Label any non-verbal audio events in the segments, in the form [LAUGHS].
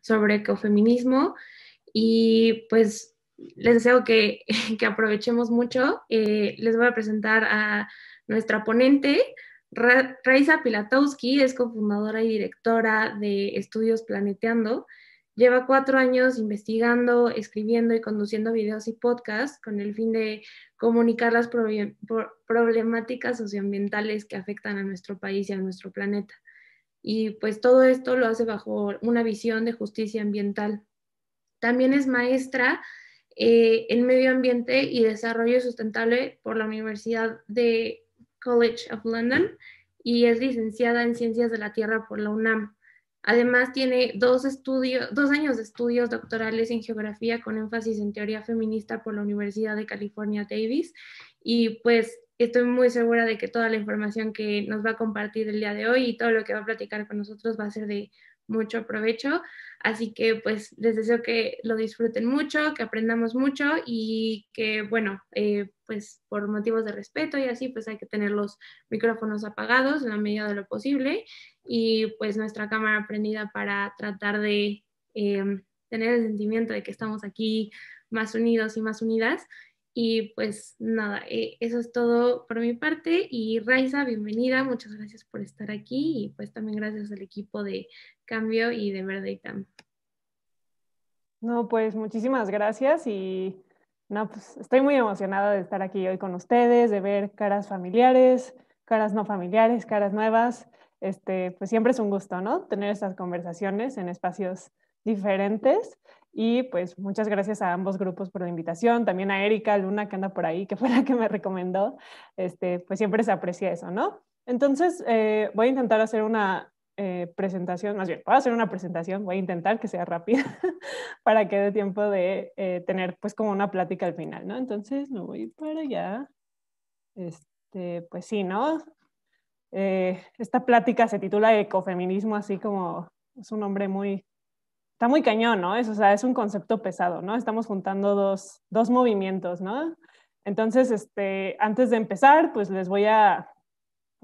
sobre ecofeminismo y pues les deseo que, [LAUGHS] aprovechemos mucho. Eh, les voy a presentar a nuestra ponente, Raisa Pilatowski, es cofundadora y directora de Estudios Planeteando. Lleva cuatro años investigando, escribiendo y conduciendo videos y podcasts con el fin de comunicar las problemáticas socioambientales que afectan a nuestro país y a nuestro planeta y pues todo esto lo hace bajo una visión de justicia ambiental. También es maestra eh, en medio ambiente y desarrollo sustentable por la Universidad de College of London y es licenciada en ciencias de la tierra por la UNAM. Además tiene dos, estudios, dos años de estudios doctorales en geografía con énfasis en teoría feminista por la Universidad de California Davis y pues estoy muy segura de que toda la información que nos va a compartir el día de hoy y todo lo que va a platicar con nosotros va a ser de mucho provecho. Así que pues les deseo que lo disfruten mucho, que aprendamos mucho y que bueno, eh, pues por motivos de respeto y así pues hay que tener los micrófonos apagados en la medida de lo posible y pues nuestra cámara prendida para tratar de eh, tener el sentimiento de que estamos aquí más unidos y más unidas. Y pues nada, eh, eso es todo por mi parte. Y Raiza, bienvenida, muchas gracias por estar aquí y pues también gracias al equipo de Cambio y de Verde No, pues muchísimas gracias y no, pues estoy muy emocionada de estar aquí hoy con ustedes, de ver caras familiares, caras no familiares, caras nuevas. Este, pues siempre es un gusto, ¿no? Tener estas conversaciones en espacios diferentes. Y pues muchas gracias a ambos grupos por la invitación, también a Erika Luna que anda por ahí, que [LAUGHS] fue la que me recomendó. Este, pues siempre se aprecia eso, ¿no? Entonces eh, voy a intentar hacer una eh, presentación, más bien, voy a hacer una presentación, voy a intentar que sea rápida [LAUGHS] para que dé tiempo de eh, tener pues como una plática al final, ¿no? Entonces me voy para allá. Este, pues sí, ¿no? esta plática se titula Ecofeminismo, así como es un nombre muy está muy cañón, ¿no? Es, o sea, es un concepto pesado, ¿no? Estamos juntando dos, movimientos, ¿no? Entonces, este, antes de empezar, pues les voy a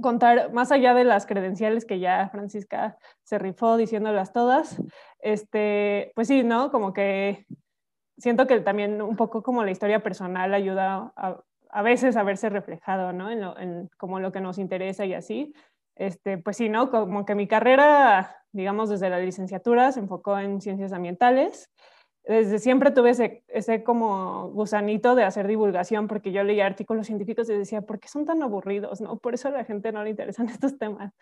contar, más allá de las credenciales que ya Francisca se rifó diciéndolas todas, este, pues sí, ¿no? Como que siento que también un poco como la historia personal ayuda a, veces a verse reflejado, ¿no? En, en como lo que nos interesa y así. Este, pues sí, ¿no? Como que mi carrera digamos, desde la licenciatura, se enfocó en ciencias ambientales. Desde siempre tuve ese, como gusanito de hacer divulgación porque yo leía artículos científicos y decía, ¿por qué son tan aburridos? ¿No? Por eso a la gente no le interesan [LAUGHS] estos temas.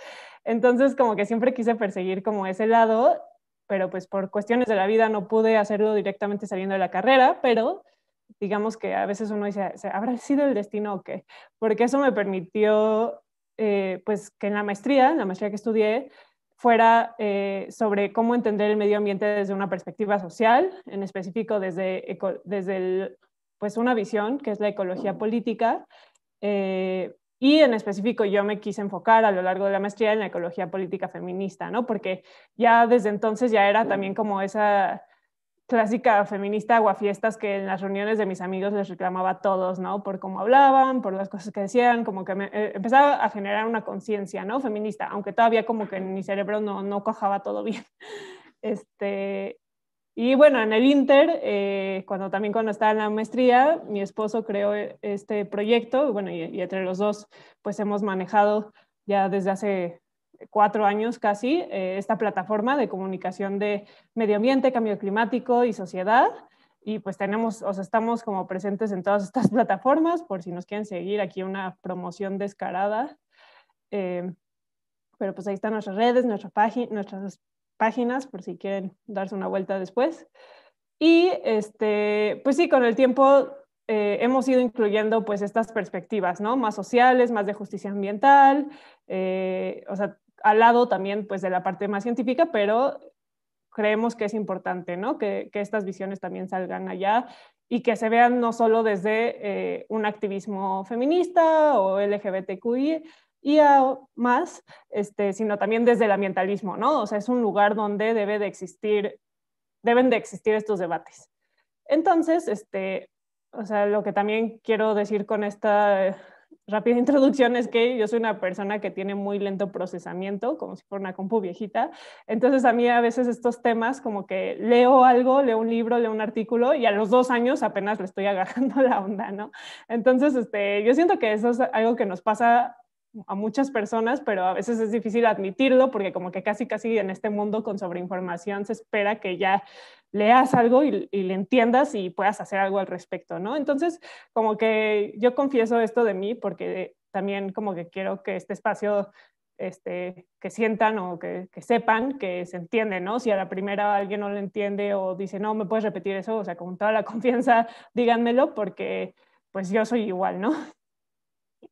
Entonces, como que siempre quise perseguir como ese lado, pero pues por cuestiones de la vida no pude hacerlo directamente saliendo de la carrera, pero digamos que a veces uno dice, ¿habrá sido el destino o qué? Porque eso me permitió, eh, pues que en la maestría, en la maestría que estudié, fuera eh, sobre cómo entender el medio ambiente desde una perspectiva social, en específico desde, desde pues una visión que es la ecología política. Eh, y en específico yo me quise enfocar a lo largo de la maestría en la ecología política feminista, ¿no? Porque ya desde entonces ya era también como esa, clásica feminista aguafiestas que en las reuniones de mis amigos les reclamaba a todos, ¿no? Por cómo hablaban, por las cosas que decían, como que me, eh, empezaba a generar una conciencia, ¿no? Feminista, aunque todavía como que en mi cerebro no, no cojaba todo bien. [LAUGHS] Este, y bueno, en el Inter, eh, cuando también cuando estaba en la maestría, mi esposo creó eh, este proyecto, bueno, y entre los dos, pues hemos manejado ya desde hace cuatro años casi eh, esta plataforma de comunicación de medio ambiente, cambio climático y sociedad. Y pues tenemos, o sea, estamos como presentes en todas estas [LAUGHS] plataformas, por si nos quieren seguir, aquí una promoción descarada. Eh, pero pues ahí están nuestras redes, nuestra nuestras páginas, por si quieren darse una vuelta después. Y este, pues sí, con el tiempo eh, hemos ido incluyendo pues estas perspectivas, ¿no? Más sociales, más de justicia ambiental, o sea, al lado también pues de la parte más científica, pero creemos que es importante, ¿no? Que, que estas visiones también salgan allá y que se vean no solo desde eh, un activismo feminista o LGBTQI, y más, este, sino también desde el ambientalismo, ¿no? O sea, es un lugar donde debe de existir, deben de existir estos debates. Entonces, este, o sea, lo que también quiero decir con esta rápida [LAUGHS] introducción es que yo soy una persona que tiene muy lento procesamiento, como si fuera una compu viejita. Entonces a mí a veces estos temas como que leo algo, leo un libro, leo un artículo y a los dos años apenas le estoy [LAUGHS] agarrando la onda, ¿no? Entonces este, yo siento que eso es algo que nos pasa a muchas personas, pero a veces es difícil admitirlo porque como que casi casi en este mundo con sobreinformación se espera que ya leas algo y, le entiendas y puedas hacer algo al respecto, ¿no? Entonces, como que yo confieso esto de mí porque también como que quiero que este espacio, este, que sientan o que, sepan que se entiende, ¿no? Si a la primera alguien no lo entiende o dice, no, me puedes repetir eso, o sea, con toda la [LAUGHS] confianza, díganmelo porque pues yo soy igual, ¿no?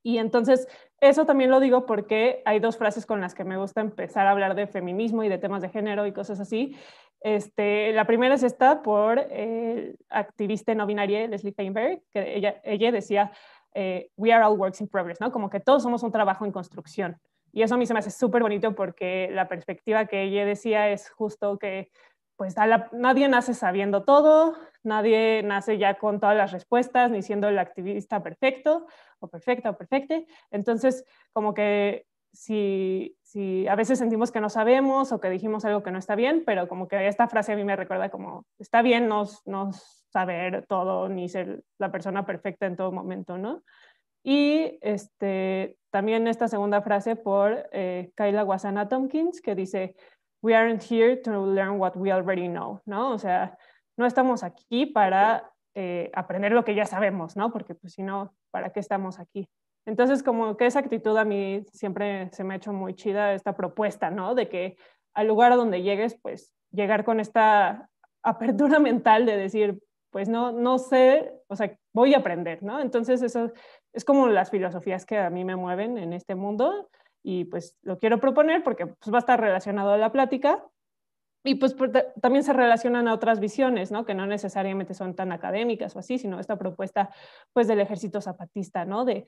Y entonces, eso también lo digo porque hay dos frases con las que me gusta empezar a hablar de feminismo y de temas de género y cosas así. Este, la primera es esta por el eh, activista no binaria Leslie Feinberg, que ella, decía, eh, we are all works in progress, ¿no? Como que todos somos un trabajo en construcción. Y eso a mí se me hace súper bonito porque la perspectiva que ella decía es justo que pues nadie nace sabiendo todo, nadie nace ya con todas las respuestas, ni siendo el activista perfecto o perfecta o perfecte. Entonces, como que si, si, a veces sentimos que no sabemos o que dijimos algo que no está bien, pero como que esta frase a mí me recuerda como, está bien no, no saber todo ni ser la persona perfecta en todo momento, ¿no? Y este, también esta segunda frase por eh, Kayla Wasana Tompkins, que dice, We aren't here to learn what we already know, ¿no? O sea, no estamos aquí para eh, aprender lo que ya sabemos, ¿no? Porque pues si no, ¿para qué estamos aquí? Entonces, como que esa actitud a mí siempre se me ha hecho muy chida esta propuesta, ¿no? De que al lugar a donde llegues, pues llegar con esta apertura [LAUGHS] mental de decir, pues no, no sé, o sea, voy a aprender, ¿no? Entonces, eso es como las filosofías que a mí me mueven en este mundo y pues lo quiero proponer porque pues, va a estar relacionado a la plática y pues también se relacionan a otras visiones, ¿no? Que no necesariamente son tan académicas o así, sino esta propuesta pues del ejército zapatista, ¿no? De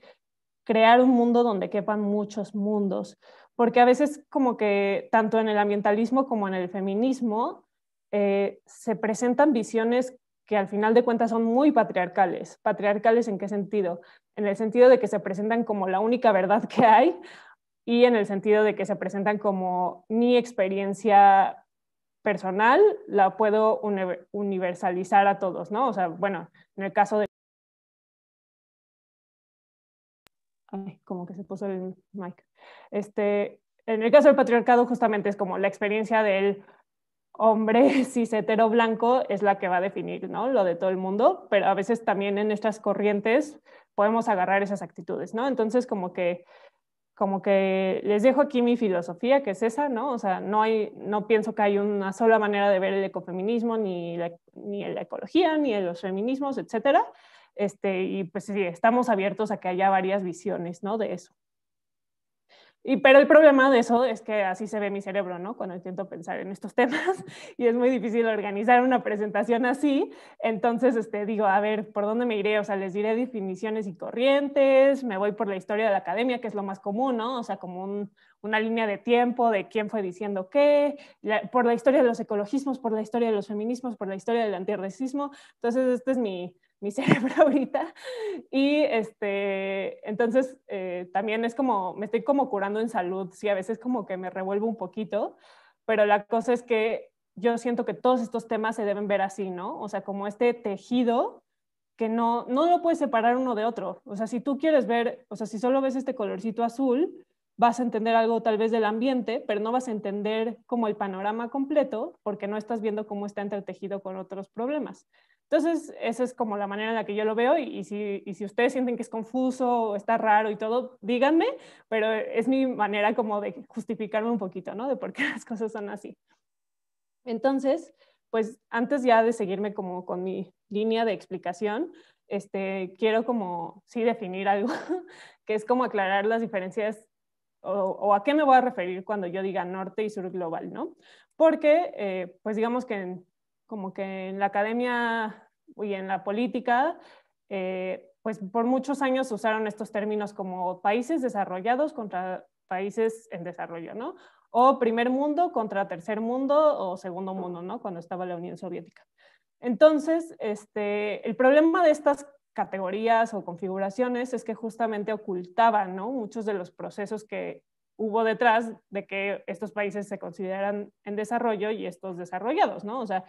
crear un mundo donde quepan muchos mundos, porque a veces como que tanto en el ambientalismo como en el feminismo eh, se presentan visiones que al final de cuentas son muy patriarcales. ¿Patriarcales en qué sentido? En el sentido de que se presentan como la única verdad que hay y en el sentido de que se presentan como mi experiencia personal la puedo universalizar a todos, ¿no? O sea, bueno, en el caso de como que se puso el mic. Este, en el caso del patriarcado, justamente es como la experiencia del hombre [LAUGHS] cisetero blanco es la que va a definir ¿no? lo de todo el mundo, pero a veces también en nuestras corrientes podemos agarrar esas actitudes, ¿no? Entonces, como que, como que les dejo aquí mi filosofía, que es esa, ¿no? O sea, no, hay, no pienso que hay una sola manera de ver el ecofeminismo, ni en ni la ecología, ni los feminismos, etcétera, este, y pues sí, estamos abiertos a que haya varias visiones, ¿no? De eso. Y, pero el problema de eso es que así se ve mi cerebro, ¿no? Cuando intento pensar en estos temas [LAUGHS] y es muy difícil organizar una presentación así. Entonces, este, digo, a ver, ¿por dónde me iré? O sea, les diré definiciones y corrientes, me voy por la historia de la academia, que es lo más común, ¿no? O sea, como una línea de tiempo de quién fue diciendo qué, por la historia de los ecologismos, por la historia de los feminismos, por la historia del antirracismo. Entonces, este es mi, mi [LAUGHS] cerebro ahorita. Y este, entonces eh, también es como, me estoy como curando en salud, sí, a veces como que me revuelvo un poquito, pero la cosa es que yo siento que todos estos temas se deben ver así, ¿no? O sea, como este tejido que no, no lo puedes separar uno de otro. O sea, si tú quieres ver, o sea, si solo ves este colorcito azul, vas a entender algo tal vez del ambiente, pero no vas a entender como el panorama completo porque no estás viendo cómo está entretejido con otros problemas. Entonces, esa es como la manera en la que yo lo veo y, si, y si, ustedes sienten que es confuso o está raro y todo, díganme, pero es mi manera como de justificarme un poquito, ¿no? De por qué [LAUGHS] las cosas son así. Entonces, pues antes ya de seguirme como con mi línea de explicación, este, quiero como sí definir algo, [LAUGHS] que es como aclarar las diferencias o, a qué me voy a referir cuando yo diga norte y sur global, ¿no? Porque, eh, pues digamos que en como que en la academia y en la política, eh, pues por muchos años usaron estos términos como países desarrollados contra países en desarrollo, ¿no? O primer mundo contra tercer mundo o segundo mundo, ¿no? Cuando estaba la Unión Soviética. Entonces, este, el problema de estas categorías o configuraciones es que justamente ocultaban ¿no? muchos de los procesos que hubo detrás de que estos países se consideran en desarrollo y estos desarrollados, ¿no? O sea,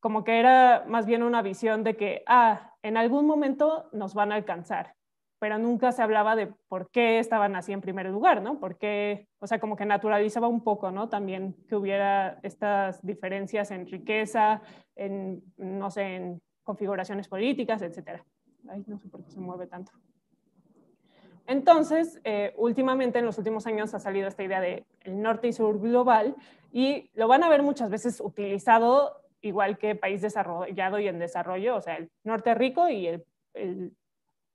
como que era más bien una visión de que, ah, en algún momento nos van a alcanzar, pero nunca se hablaba de por qué estaban así en primer lugar, ¿no? Porque, o sea, como que naturalizaba un poco, ¿no? También que hubiera estas diferencias en riqueza, en, no sé, en configuraciones políticas, etc. Ay, no sé por qué se mueve tanto. Entonces, eh, últimamente, en los últimos años, ha salido esta idea de el norte y sur global y lo van a ver muchas veces utilizado igual que país desarrollado y en desarrollo, o sea, el norte rico y el,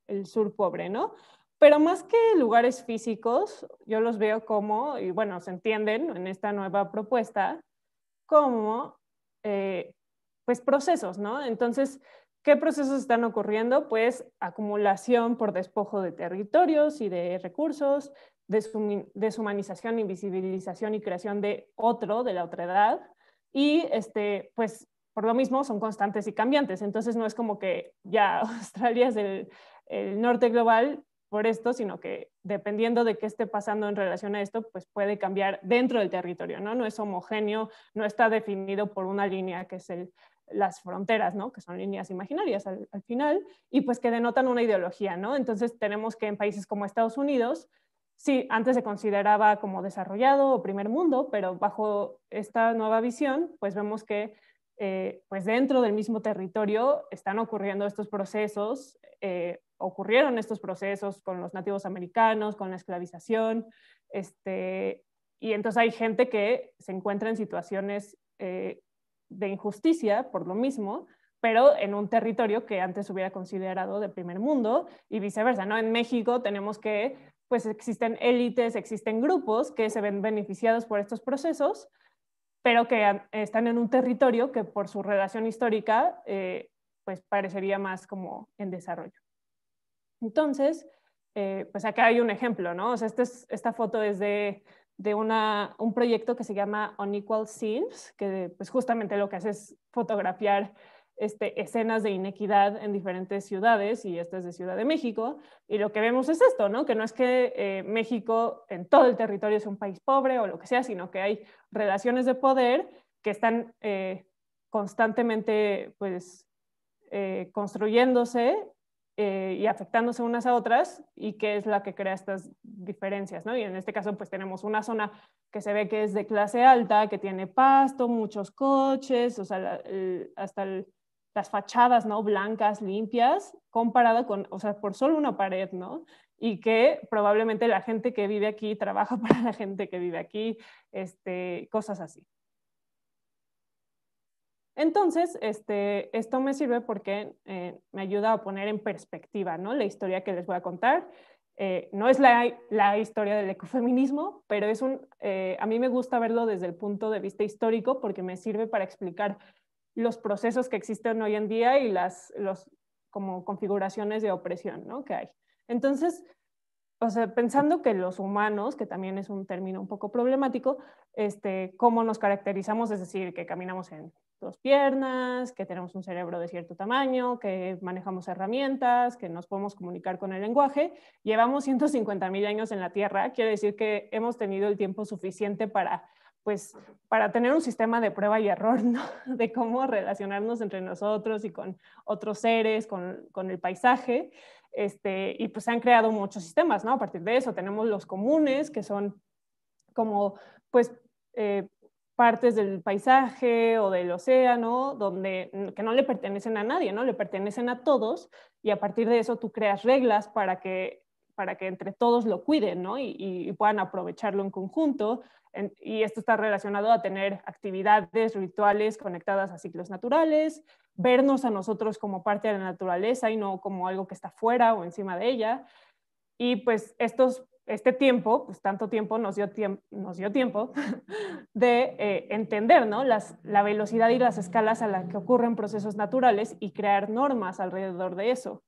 el, sur pobre, ¿no? Pero más que lugares físicos, yo los veo como, y bueno, se entienden en esta nueva propuesta, como eh, pues procesos, ¿no? Entonces, ¿qué procesos están ocurriendo? Pues acumulación por despojo de territorios y de recursos, deshumanización, invisibilización y creación de otro, de la otra edad, y este, pues por lo mismo son constantes y cambiantes. Entonces no es como que ya [LAUGHS] Australia es el, norte global por esto, sino que dependiendo de qué esté pasando en relación a esto, pues puede cambiar dentro del territorio, ¿no? es homogéneo, no está definido por una línea que es las fronteras, ¿no? que son líneas imaginarias al, al, final, y pues que denotan una ideología. ¿no? Entonces tenemos que en países como Estados Unidos sí, antes se consideraba como desarrollado o primer mundo, pero bajo esta nueva visión, pues vemos que eh, pues dentro del mismo territorio están ocurriendo estos procesos, eh, ocurrieron estos procesos con los nativos americanos, con la esclavización, este, y entonces hay gente que se encuentra en situaciones eh, de injusticia por lo mismo, pero en un territorio que antes hubiera considerado de primer mundo y viceversa, ¿no? En México tenemos que pues existen élites, existen grupos que se ven beneficiados por estos procesos, pero que están en un territorio que por su relación histórica, eh, pues parecería más como en desarrollo. Entonces, eh, pues acá hay un ejemplo, ¿no? O sea, este esta foto es de, de una, un proyecto que se llama Unequal Scenes, que pues justamente lo que hace es fotografiar este, escenas de inequidad en diferentes ciudades, y esta es de Ciudad de México, y lo que vemos es esto, ¿no? que no es que eh, México en todo el territorio es un país pobre o lo que sea, sino que hay relaciones de poder que están eh, constantemente pues, eh, construyéndose y afectándose unas a otras, y que es la que crea estas diferencias. ¿no? Y en este caso pues tenemos una zona que se ve que es de clase alta, que tiene pasto, muchos coches, o sea, hasta el las fachadas, ¿no? Blancas, limpias, comparado con, o sea, por solo una pared, ¿no? Y que probablemente la gente que vive aquí [LAUGHS] trabaja para la gente que vive aquí, este, cosas así. Entonces, este, esto me sirve porque eh, me ayuda a poner en perspectiva, ¿no? La historia que les voy a contar. Eh, no es la, historia del ecofeminismo, pero es un, eh, a mí me gusta verlo desde el punto de vista histórico porque me sirve para explicar los procesos que existen hoy en día y las como configuraciones de opresión ¿no? que hay. Entonces, pensando que los humanos, que también es un término un poco problemático, este, cómo nos caracterizamos, es decir, que caminamos en dos piernas, que tenemos un cerebro de cierto tamaño, que manejamos herramientas, que nos podemos comunicar con el lenguaje. Llevamos 150.000 años en la Tierra, quiere decir que hemos tenido el tiempo suficiente para pues para tener un sistema de prueba y error, [LAUGHS] De cómo relacionarnos entre nosotros y con otros seres, con, el paisaje. Este, y pues se han creado muchos sistemas, ¿no? A partir de eso tenemos los comunes, que son como, pues, eh, partes del paisaje o del océano donde, mm, que no le pertenecen a nadie, ¿no? Le pertenecen a todos y a partir de eso tú creas reglas para que, para que entre todos lo cuiden, ¿no? y puedan aprovecharlo en conjunto y esto está relacionado a tener actividades rituales conectadas a ciclos naturales, vernos a nosotros como parte de la naturaleza y no como algo que está fuera o encima de ella. Y pues estos, este tiempo, pues tanto tiempo nos dio, nos dio tiempo [LAUGHS] de eh, entender la velocidad y las escalas a las que ocurren procesos naturales y crear normas alrededor de eso.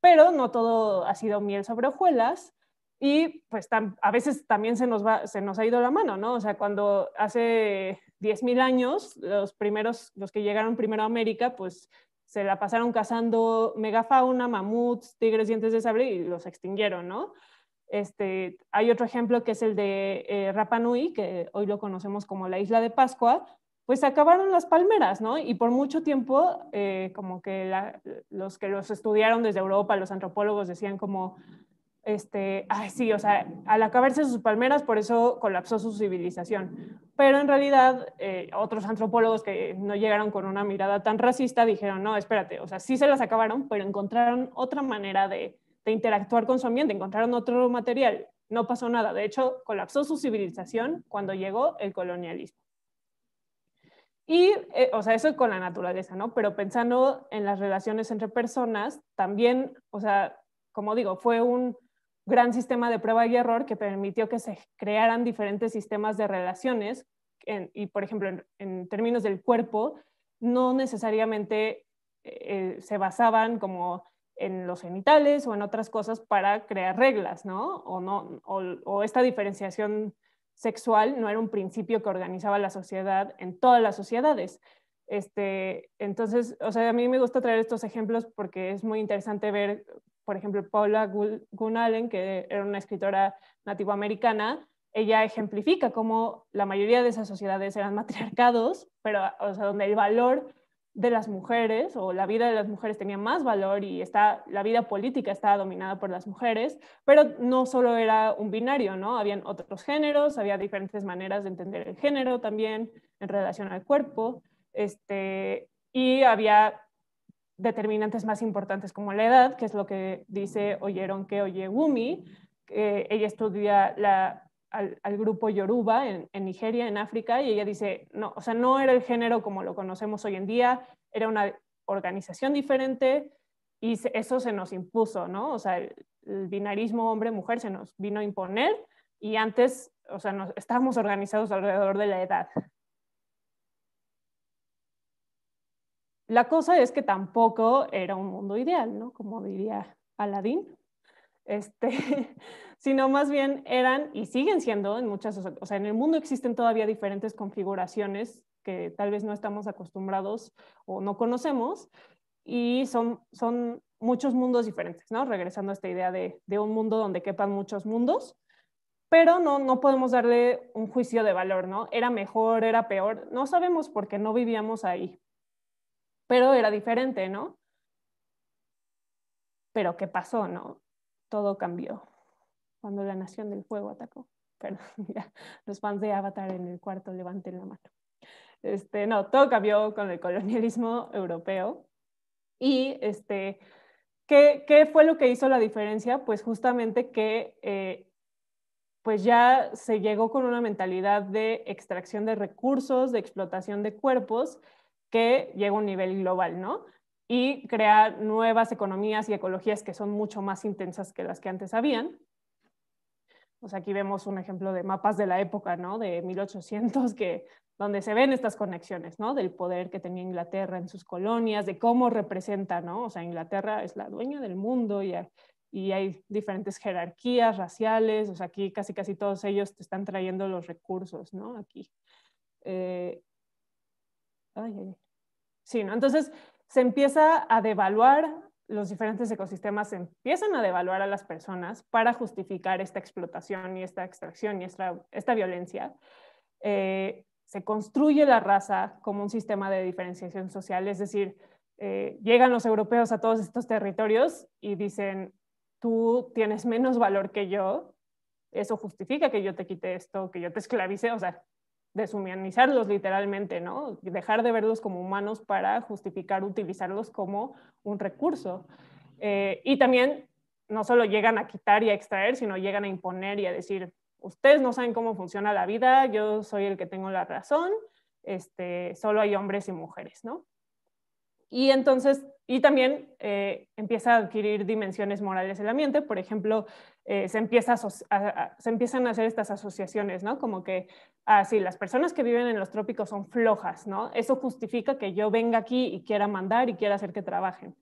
Pero no todo ha sido miel sobre hojuelas y pues a veces también se nos, va, se nos ha ido la mano, ¿no? O sea, cuando hace 10.000 años, los primeros, los que llegaron primero a América, pues se la pasaron cazando megafauna, mamuts, tigres, dientes de sable y los extinguieron, ¿no? Este, hay otro ejemplo que es el de eh, Rapa Nui, que hoy lo conocemos como la isla de Pascua, pues acabaron las palmeras, ¿no? Y por mucho tiempo, eh, como que los que los estudiaron desde Europa, los antropólogos decían como, este, ay, sí, o sea, al acabarse sus palmeras, por eso colapsó su civilización. Pero en realidad, eh, otros antropólogos que no llegaron con una mirada tan racista dijeron, no, espérate, o sea, sí se las acabaron, pero encontraron otra manera de, interactuar con su ambiente, encontraron otro material, no pasó nada. De hecho, colapsó su civilización cuando llegó el colonialismo. Y, eh, o sea, eso con la naturaleza, ¿no? Pero pensando en las relaciones entre personas, también, o sea, como digo, fue un gran sistema de prueba y error que permitió que se crearan diferentes sistemas de relaciones y, por ejemplo, en, términos del cuerpo, no necesariamente eh, eh, se basaban como en los genitales o en otras cosas para crear reglas, ¿no? O, no o esta diferenciación sexual no era un principio que organizaba la sociedad en todas las sociedades. Este, entonces, o sea, a mí me gusta traer estos ejemplos porque es muy interesante ver por ejemplo, Paula gunn Allen, que era una escritora nativoamericana, ella ejemplifica cómo la mayoría de esas sociedades eran [LAUGHS] matriarcados, pero sea, donde el valor de las mujeres o la vida de las mujeres tenía más valor y está, la vida política estaba dominada por las mujeres, pero no solo era un binario, ¿no? Habían otros géneros, había diferentes maneras de entender el género también en relación al cuerpo, este, y había determinantes más importantes como la edad, que es lo que dice oyeron que oye Wumi. ella estudia al, grupo Yoruba en, Nigeria, en África, y ella dice, no, o sea, no era el género como lo conocemos hoy en día, era una organización diferente y eso se nos impuso, ¿no? O sea, el, binarismo hombre-mujer se nos vino a imponer y antes, o sea, nos, estábamos organizados alrededor de la edad. La cosa es que tampoco era un mundo ideal, ¿no? Como diría Aladín. Este, [LAUGHS] sino más bien eran y siguen siendo en muchas, o sea, en el mundo existen todavía diferentes configuraciones que tal vez no estamos acostumbrados o no conocemos y son, son muchos mundos diferentes, ¿no? Regresando a esta idea de, un mundo donde quepan muchos mundos, pero no, no podemos darle un juicio de valor, ¿no? Era mejor, era peor, no sabemos por qué no vivíamos ahí, pero era diferente, ¿no? Pero ¿qué pasó, no? Todo cambió cuando la Nación del Fuego atacó. [LAUGHS] los fans de Avatar en el cuarto levanten la mano. Este, no, todo cambió con el colonialismo europeo. Y este, ¿qué, fue lo que hizo la diferencia? Pues justamente que eh, pues ya se llegó con una mentalidad de extracción de recursos, de explotación de cuerpos que llega a un nivel global, ¿no? Y crear nuevas economías y ecologías que son mucho más intensas que las que antes habían. Pues aquí vemos un ejemplo de mapas de la época, ¿no? De 1800, que, donde se ven estas conexiones, ¿no? Del poder que tenía Inglaterra en sus colonias, de cómo representa, ¿no? O sea, Inglaterra es la dueña del mundo y, hay, y hay diferentes jerarquías raciales, o sea, aquí casi casi todos ellos te están trayendo los recursos, ¿no? Aquí. Eh, Sí, Entonces se empieza a devaluar, los diferentes ecosistemas se empiezan a devaluar a las personas para justificar esta explotación y esta extracción y esta, esta violencia. Eh, se construye la raza como un sistema de diferenciación social, es decir, eh, llegan los europeos a todos estos territorios y dicen, tú tienes menos valor que yo, eso justifica que yo te quite esto, que yo te esclavice, o sea, deshumanizarlos literalmente, ¿no? Dejar de verlos como humanos para justificar utilizarlos como un recurso. Eh, y también no solo llegan a quitar y a extraer, sino llegan a imponer y a decir, ustedes no saben cómo funciona la vida, yo soy el que tengo la razón, este, solo hay hombres y mujeres, ¿no? Y entonces, y también eh, empieza a adquirir dimensiones morales el ambiente, por ejemplo, eh, se, empiezan a hacer estas asociaciones, ¿no? Como que, ah, sí, las personas que viven en los trópicos son flojas, ¿no? Eso justifica que yo venga aquí y quiera mandar y quiera hacer que trabajen.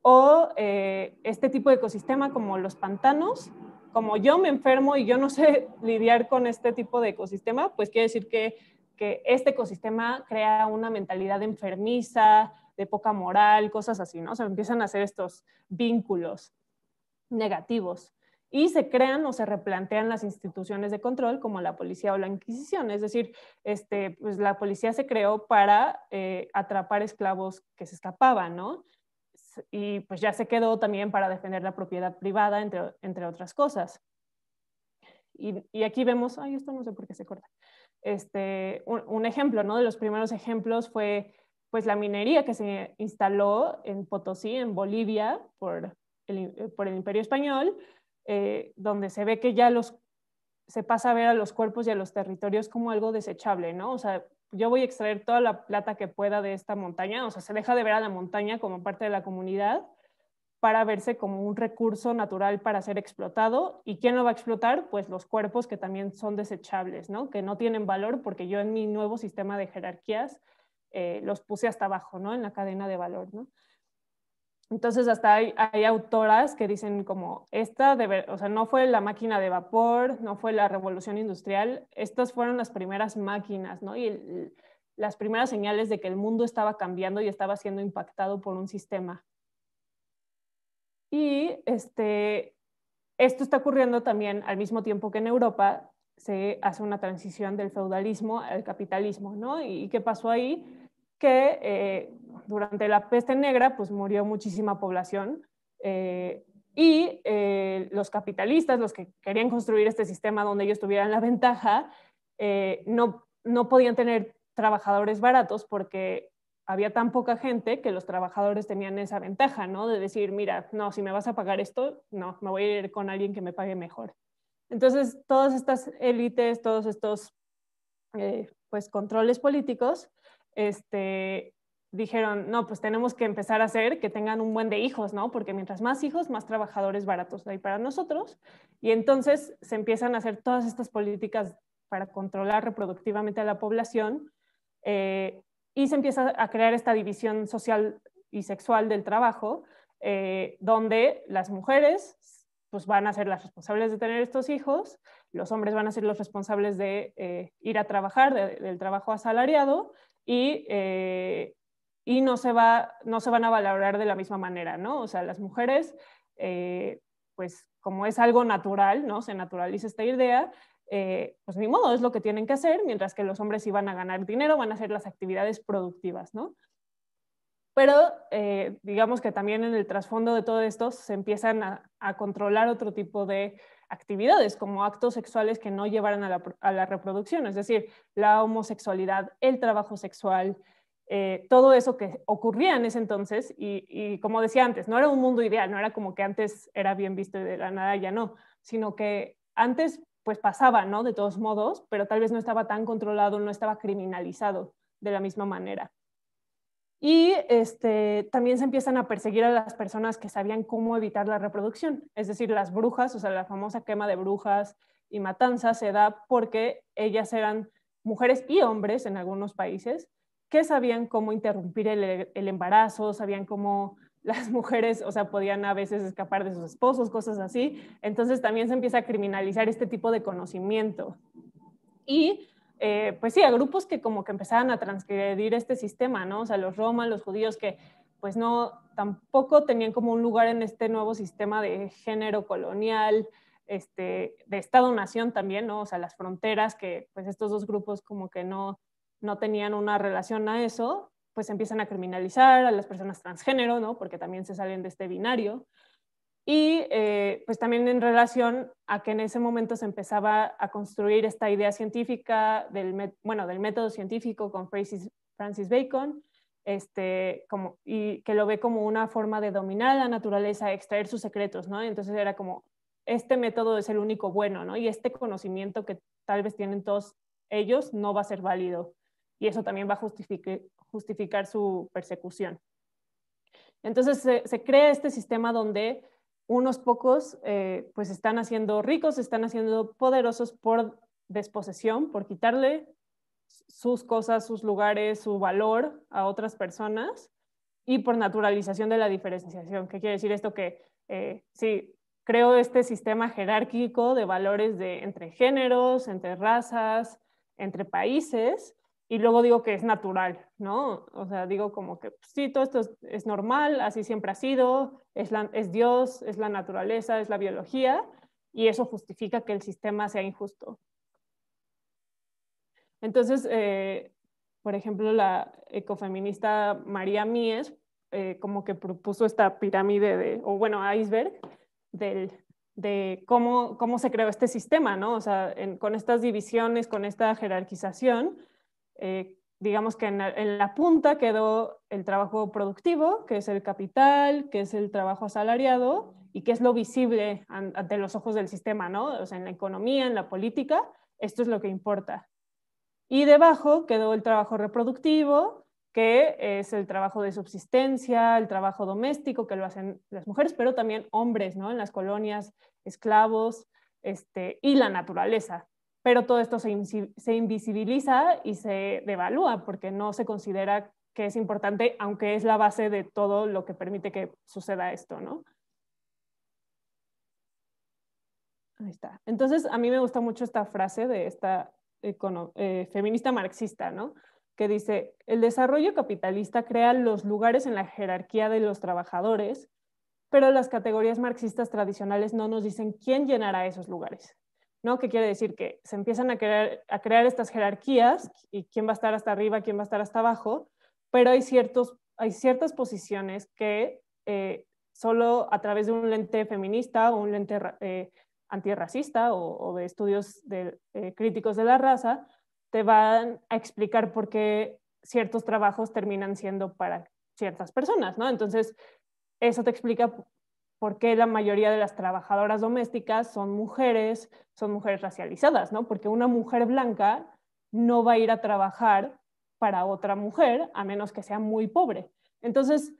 O eh, este tipo de ecosistema como los pantanos, como yo me enfermo y yo no sé [LAUGHS] lidiar con este tipo de ecosistema, pues quiere decir que, que este ecosistema crea una mentalidad enfermiza, de poca moral, cosas así, ¿no? se empiezan a hacer estos vínculos negativos y se crean o se replantean las instituciones de control como la policía o la Inquisición. Es decir, este, pues la policía se creó para eh, atrapar esclavos que se escapaban, ¿no? Y pues ya se quedó también para defender la propiedad privada, entre, entre otras cosas. Y, aquí vemos, ay, esto no sé por qué se corta. Este, un, un ejemplo, ¿no? De los primeros ejemplos fue pues la minería que se instaló en Potosí, en Bolivia, por el, eh, Imperio Español, eh, donde se ve que ya los, se pasa a ver a los cuerpos y a los territorios como algo desechable, ¿no? O sea, yo voy a extraer toda la plata que pueda de esta montaña, o sea, se deja de ver a la montaña como parte de la comunidad para verse como un recurso natural para ser explotado. ¿Y quién lo va a explotar? Pues los cuerpos que también son desechables, ¿no? Que no tienen valor porque yo en mi nuevo sistema de jerarquías eh, los puse hasta abajo, ¿no? En la cadena de valor, ¿no? Entonces hasta hay, autoras que dicen como, esta, o sea, no fue la máquina de vapor, no fue la revolución industrial, estas fueron las primeras máquinas, ¿no? Y las primeras señales de que el mundo estaba cambiando y estaba siendo impactado por un sistema. Y este, esto está ocurriendo también al mismo tiempo que en Europa se hace una transición del feudalismo al capitalismo, ¿no? ¿Y qué pasó ahí? que eh, durante la peste negra pues murió muchísima población eh, y eh, los capitalistas, los que querían construir este sistema donde ellos tuvieran la ventaja, no, no podían tener trabajadores baratos porque había tan poca gente que los trabajadores tenían esa ventaja, ¿no? De decir, mira, no, si me vas a pagar esto, no, me voy a ir con alguien que me pague mejor. Entonces, todas estas élites, todos estos pues, controles políticos este, dijeron, no, pues tenemos que empezar a hacer que tengan un buen de hijos, ¿no? Porque mientras más hijos, más trabajadores baratos hay para nosotros. Y entonces se empiezan a hacer todas estas políticas para controlar reproductivamente a la población eh, y se empieza a crear esta división social y sexual del trabajo, eh, donde las mujeres pues van a ser las responsables de tener estos hijos, los hombres van a ser los responsables de eh, ir a trabajar, del trabajo asalariado, eh, y, no, se va, no se van a valorar de la misma manera, ¿no? O sea, las mujeres, eh, pues como es algo natural, ¿no? Se naturaliza esta idea, eh, pues ni modo, es lo que tienen que hacer, mientras que los hombres iban a ganar dinero, van a hacer las actividades productivas, ¿no? Pero digamos que también en el trasfondo de todo esto se empiezan a controlar otro tipo de actividades como actos sexuales que no llevaran a la, reproducción, es decir, la homosexualidad, el trabajo sexual, eh, todo eso que ocurría en ese entonces y, como decía antes, no era un mundo ideal, no era como que antes era bien visto y de la nada ya no, sino que antes pues pasaba, ¿no? De todos modos, pero tal vez no estaba tan controlado, no estaba criminalizado de la misma manera. Y este, también se empiezan a perseguir a las personas que sabían cómo evitar la reproducción, es decir, las brujas, o sea, la famosa quema de brujas y matanzas se da porque ellas eran mujeres y hombres en algunos países que sabían cómo interrumpir el, el embarazo, sabían cómo [LAUGHS] las mujeres, o sea, podían a veces escapar de sus esposos, cosas así. Entonces también se empieza a criminalizar este tipo de conocimiento. Y eh, pues sí, a grupos que como que empezaban a transgredir este sistema, ¿no? O sea, los romanos, los judíos que pues no, tampoco tenían como un lugar en este nuevo sistema de género colonial, este, de Estado-Nación también, ¿no? O sea, las fronteras que pues estos dos grupos como que no, no tenían una relación a eso, pues empiezan a criminalizar a las personas transgénero, ¿no? Porque también se salen de este binario. Y eh, pues también en relación a que en ese momento se empezaba a construir esta idea científica del, bueno, del método científico con Francis, Francis Bacon, este, como, y que lo ve como una forma de dominar la naturaleza, extraer sus secretos, ¿no? Entonces era como, este método es el único bueno, ¿no? Y este conocimiento que tal vez tienen todos ellos no va a ser válido. Y eso también va a justificar, su persecución. Entonces se crea este sistema donde unos pocos eh, pues están haciendo ricos, están haciendo poderosos por desposesión, por quitarle sus cosas, sus lugares, su valor a otras personas y por naturalización de la diferenciación. ¿Qué quiere decir esto? Que si eh, sí, creo este sistema jerárquico de valores entre géneros, entre razas, entre países, y luego digo que es natural, ¿no? O sea, digo como que pues, sí, todo esto es, normal, así siempre ha sido, es, la, es Dios, es la naturaleza, es la biología, y eso justifica que el sistema sea injusto. Entonces, eh, por ejemplo, la ecofeminista María Mies, eh, como que propuso esta pirámide de, o bueno, iceberg, del, de cómo, cómo se creó este sistema, ¿no? O sea, con estas divisiones, con esta jerarquización, eh, digamos que en, la, punta quedó el trabajo productivo, que es el capital, que es el trabajo asalariado y que es lo visible ante los ojos del sistema, ¿no? O en la economía, en la política, esto es lo que importa. Y debajo quedó el trabajo reproductivo, que es el trabajo de subsistencia, el trabajo doméstico, que lo hacen las mujeres, pero también hombres, ¿no? En las colonias, esclavos, este, y la naturaleza, pero todo esto se, invisibiliza y se devalúa porque no se considera que es importante, aunque es la base de todo lo que permite que suceda esto, ¿no? Entonces, a mí me gusta mucho esta frase de esta eh, feminista marxista, Que dice, el desarrollo capitalista crea los lugares en la jerarquía de los trabajadores, pero las categorías marxistas tradicionales no nos dicen quién llenará esos lugares. ¿no? Que quiere decir que se empiezan a crear, estas jerarquías y quién va a estar hasta arriba, quién va a estar hasta abajo, pero hay, ciertos, hay ciertas posiciones que eh, solo a través de un lente feminista o un lente eh, antirracista o, de estudios de, eh, críticos de la raza, te van a explicar por qué ciertos trabajos terminan siendo para ciertas personas, ¿no? Entonces, eso te explica porque la mayoría de las trabajadoras domésticas son mujeres, son mujeres racializadas, ¿no? Porque una mujer blanca no va a ir a trabajar para otra mujer a menos que sea muy pobre. Entonces,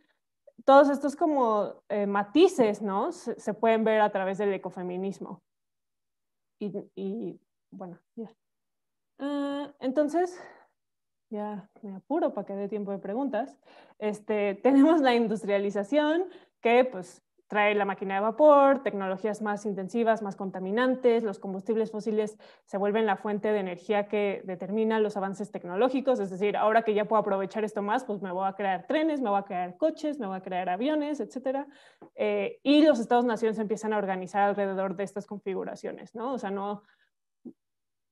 todos estos como eh, matices, ¿no? Se, pueden ver a través del ecofeminismo. Y, bueno, ya. Ah, entonces, ya me apuro para que dé tiempo de preguntas. Este, [LAUGHS] tenemos la industrialización, que pues trae la máquina de vapor, tecnologías más intensivas, más contaminantes, los combustibles fósiles se vuelven la fuente de energía que determina los avances tecnológicos, es decir, ahora que ya puedo aprovechar esto más, pues me voy a crear trenes, me voy a crear coches, me voy a crear aviones, etc. Eh, y los estados-naciones empiezan a organizar alrededor de estas configuraciones, ¿no? O sea, no,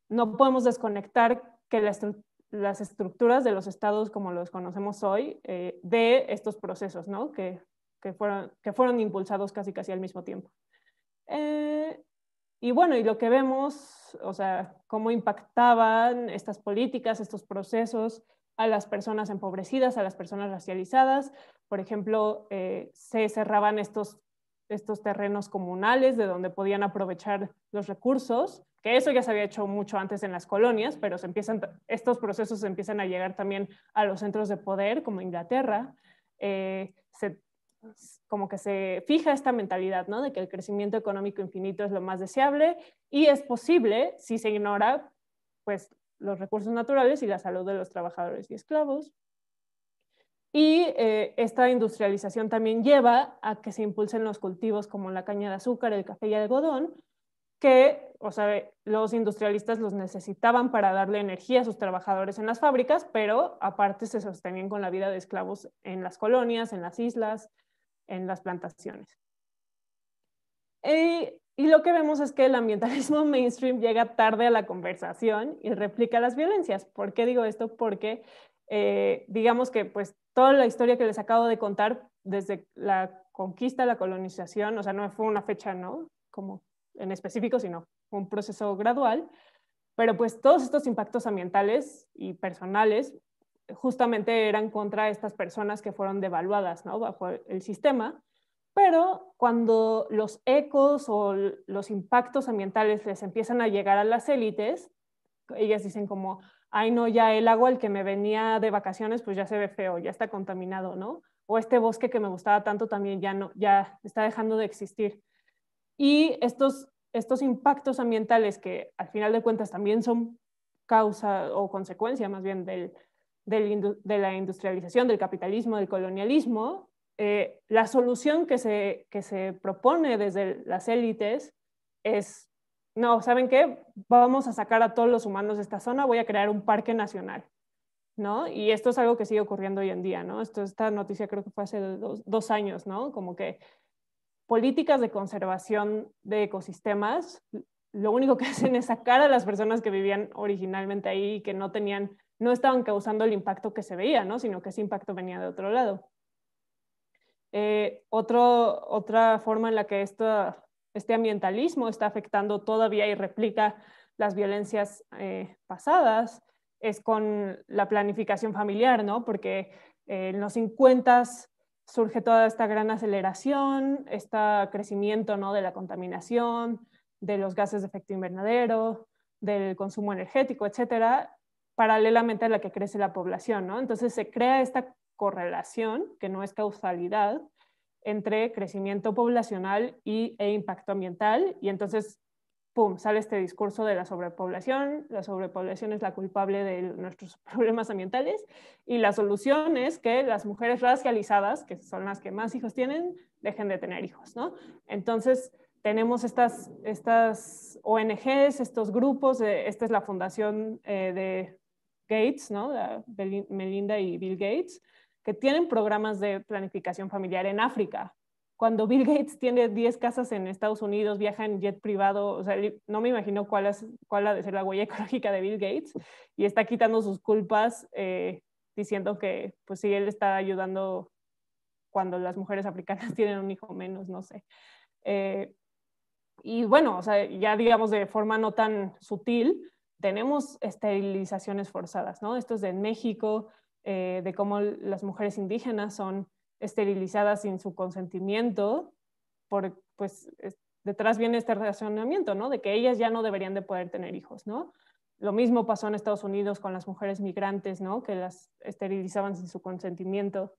no podemos desconectar que las estructuras de los estados como los conocemos hoy eh, de estos procesos, ¿no? Que que fueron, que fueron impulsados casi casi al mismo tiempo. Eh, y bueno, y lo que vemos, o sea, cómo impactaban estas políticas, estos procesos a las personas empobrecidas, a las personas racializadas. Por ejemplo, eh, se cerraban estos, estos terrenos comunales de donde podían aprovechar los recursos, que eso ya se había hecho mucho antes en las colonias, pero se empiezan, estos procesos empiezan a llegar también a los centros de poder, como Inglaterra. Eh, se como que se fija esta mentalidad, ¿no? De que el crecimiento económico infinito es lo más deseable y es posible si se ignora, pues, los recursos naturales y la salud de los trabajadores y esclavos. Y eh, esta industrialización también lleva a que se impulsen los cultivos como la caña de azúcar, el café y el algodón, que, o sea, los industrialistas los necesitaban para darle energía a sus trabajadores en las fábricas, pero aparte se sostenían con la vida de esclavos en las colonias, en las islas, en las plantaciones. Eh, y, lo que vemos es que el ambientalismo [LAUGHS] mainstream llega tarde a la conversación y replica las violencias. ¿Por qué digo esto? Porque eh, digamos que pues toda la historia que les acabo de contar desde la conquista, la colonización, o sea, no fue una fecha, ¿no? Como en específico, sino un proceso gradual. Pero pues todos estos impactos ambientales y personales justamente eran contra estas personas que fueron devaluadas ¿no? bajo el sistema, pero cuando los ecos o los impactos ambientales les empiezan a llegar a las élites, ellas dicen como, ay no, ya el agua, el que me venía de vacaciones, pues ya se ve feo, ya está contaminado, ¿no? O este bosque que me gustaba tanto también ya no, ya está dejando de existir. Y estos, estos impactos ambientales que al final de cuentas también son causa o consecuencia más bien del, de la industrialización, del capitalismo, del colonialismo, eh, la solución que se, se propone desde las élites es, no, ¿saben qué? Vamos a sacar a todos los humanos de esta zona, voy a crear un parque nacional. ¿No? Y esto es algo que sigue ocurriendo hoy en día, ¿no? Esto, esta noticia creo que fue hace dos, años, ¿no? Como que políticas de conservación de ecosistemas, lo único que [LAUGHS] hacen es sacar a las personas que vivían originalmente ahí y que no tenían no estaban causando el impacto que se veía, ¿no? sino que ese impacto venía de otro lado. Eh, otra forma en la que esto, este ambientalismo está afectando todavía y replica las violencias eh, pasadas es con la planificación familiar, ¿no? porque eh, en los 50 surge toda esta gran aceleración, este crecimiento ¿no? de la contaminación, de los gases de efecto invernadero, del consumo energético, etcétera, paralelamente a la que crece la población, ¿no? Entonces se crea esta correlación, que no es causalidad, entre crecimiento poblacional y, e impacto ambiental, y entonces, ¡pum!, sale este discurso de la sobrepoblación, la sobrepoblación es la culpable de nuestros [LAUGHS] problemas ambientales, y la solución es que las mujeres racializadas, que son las que más hijos tienen, dejen de tener hijos, ¿no? Entonces, tenemos estas, estas ONGs, estos grupos, esta es la fundación eh, de Gates, Melinda y Bill Gates, que tienen programas de planificación familiar en África. Cuando Bill Gates tiene 10 casas en Estados Unidos, viaja en jet privado, o no me imagino cuál, es, cuál ha de ser la huella [LAUGHS] ecológica de Bill Gates y está quitando sus culpas eh, diciendo que, pues sí, él está ayudando cuando las mujeres africanas [LAUGHS] tienen un hijo menos, no sé. Eh, y bueno, ya digamos de forma no tan sutil, tenemos esterilizaciones forzadas, ¿no? Esto es de México, eh, de cómo las mujeres indígenas son esterilizadas sin su consentimiento, por, pues detrás viene este razonamiento, ¿no? De que ellas ya no deberían de poder tener hijos, ¿no? Lo mismo pasó en Estados Unidos con las mujeres migrantes, ¿no? Que las esterilizaban sin su consentimiento.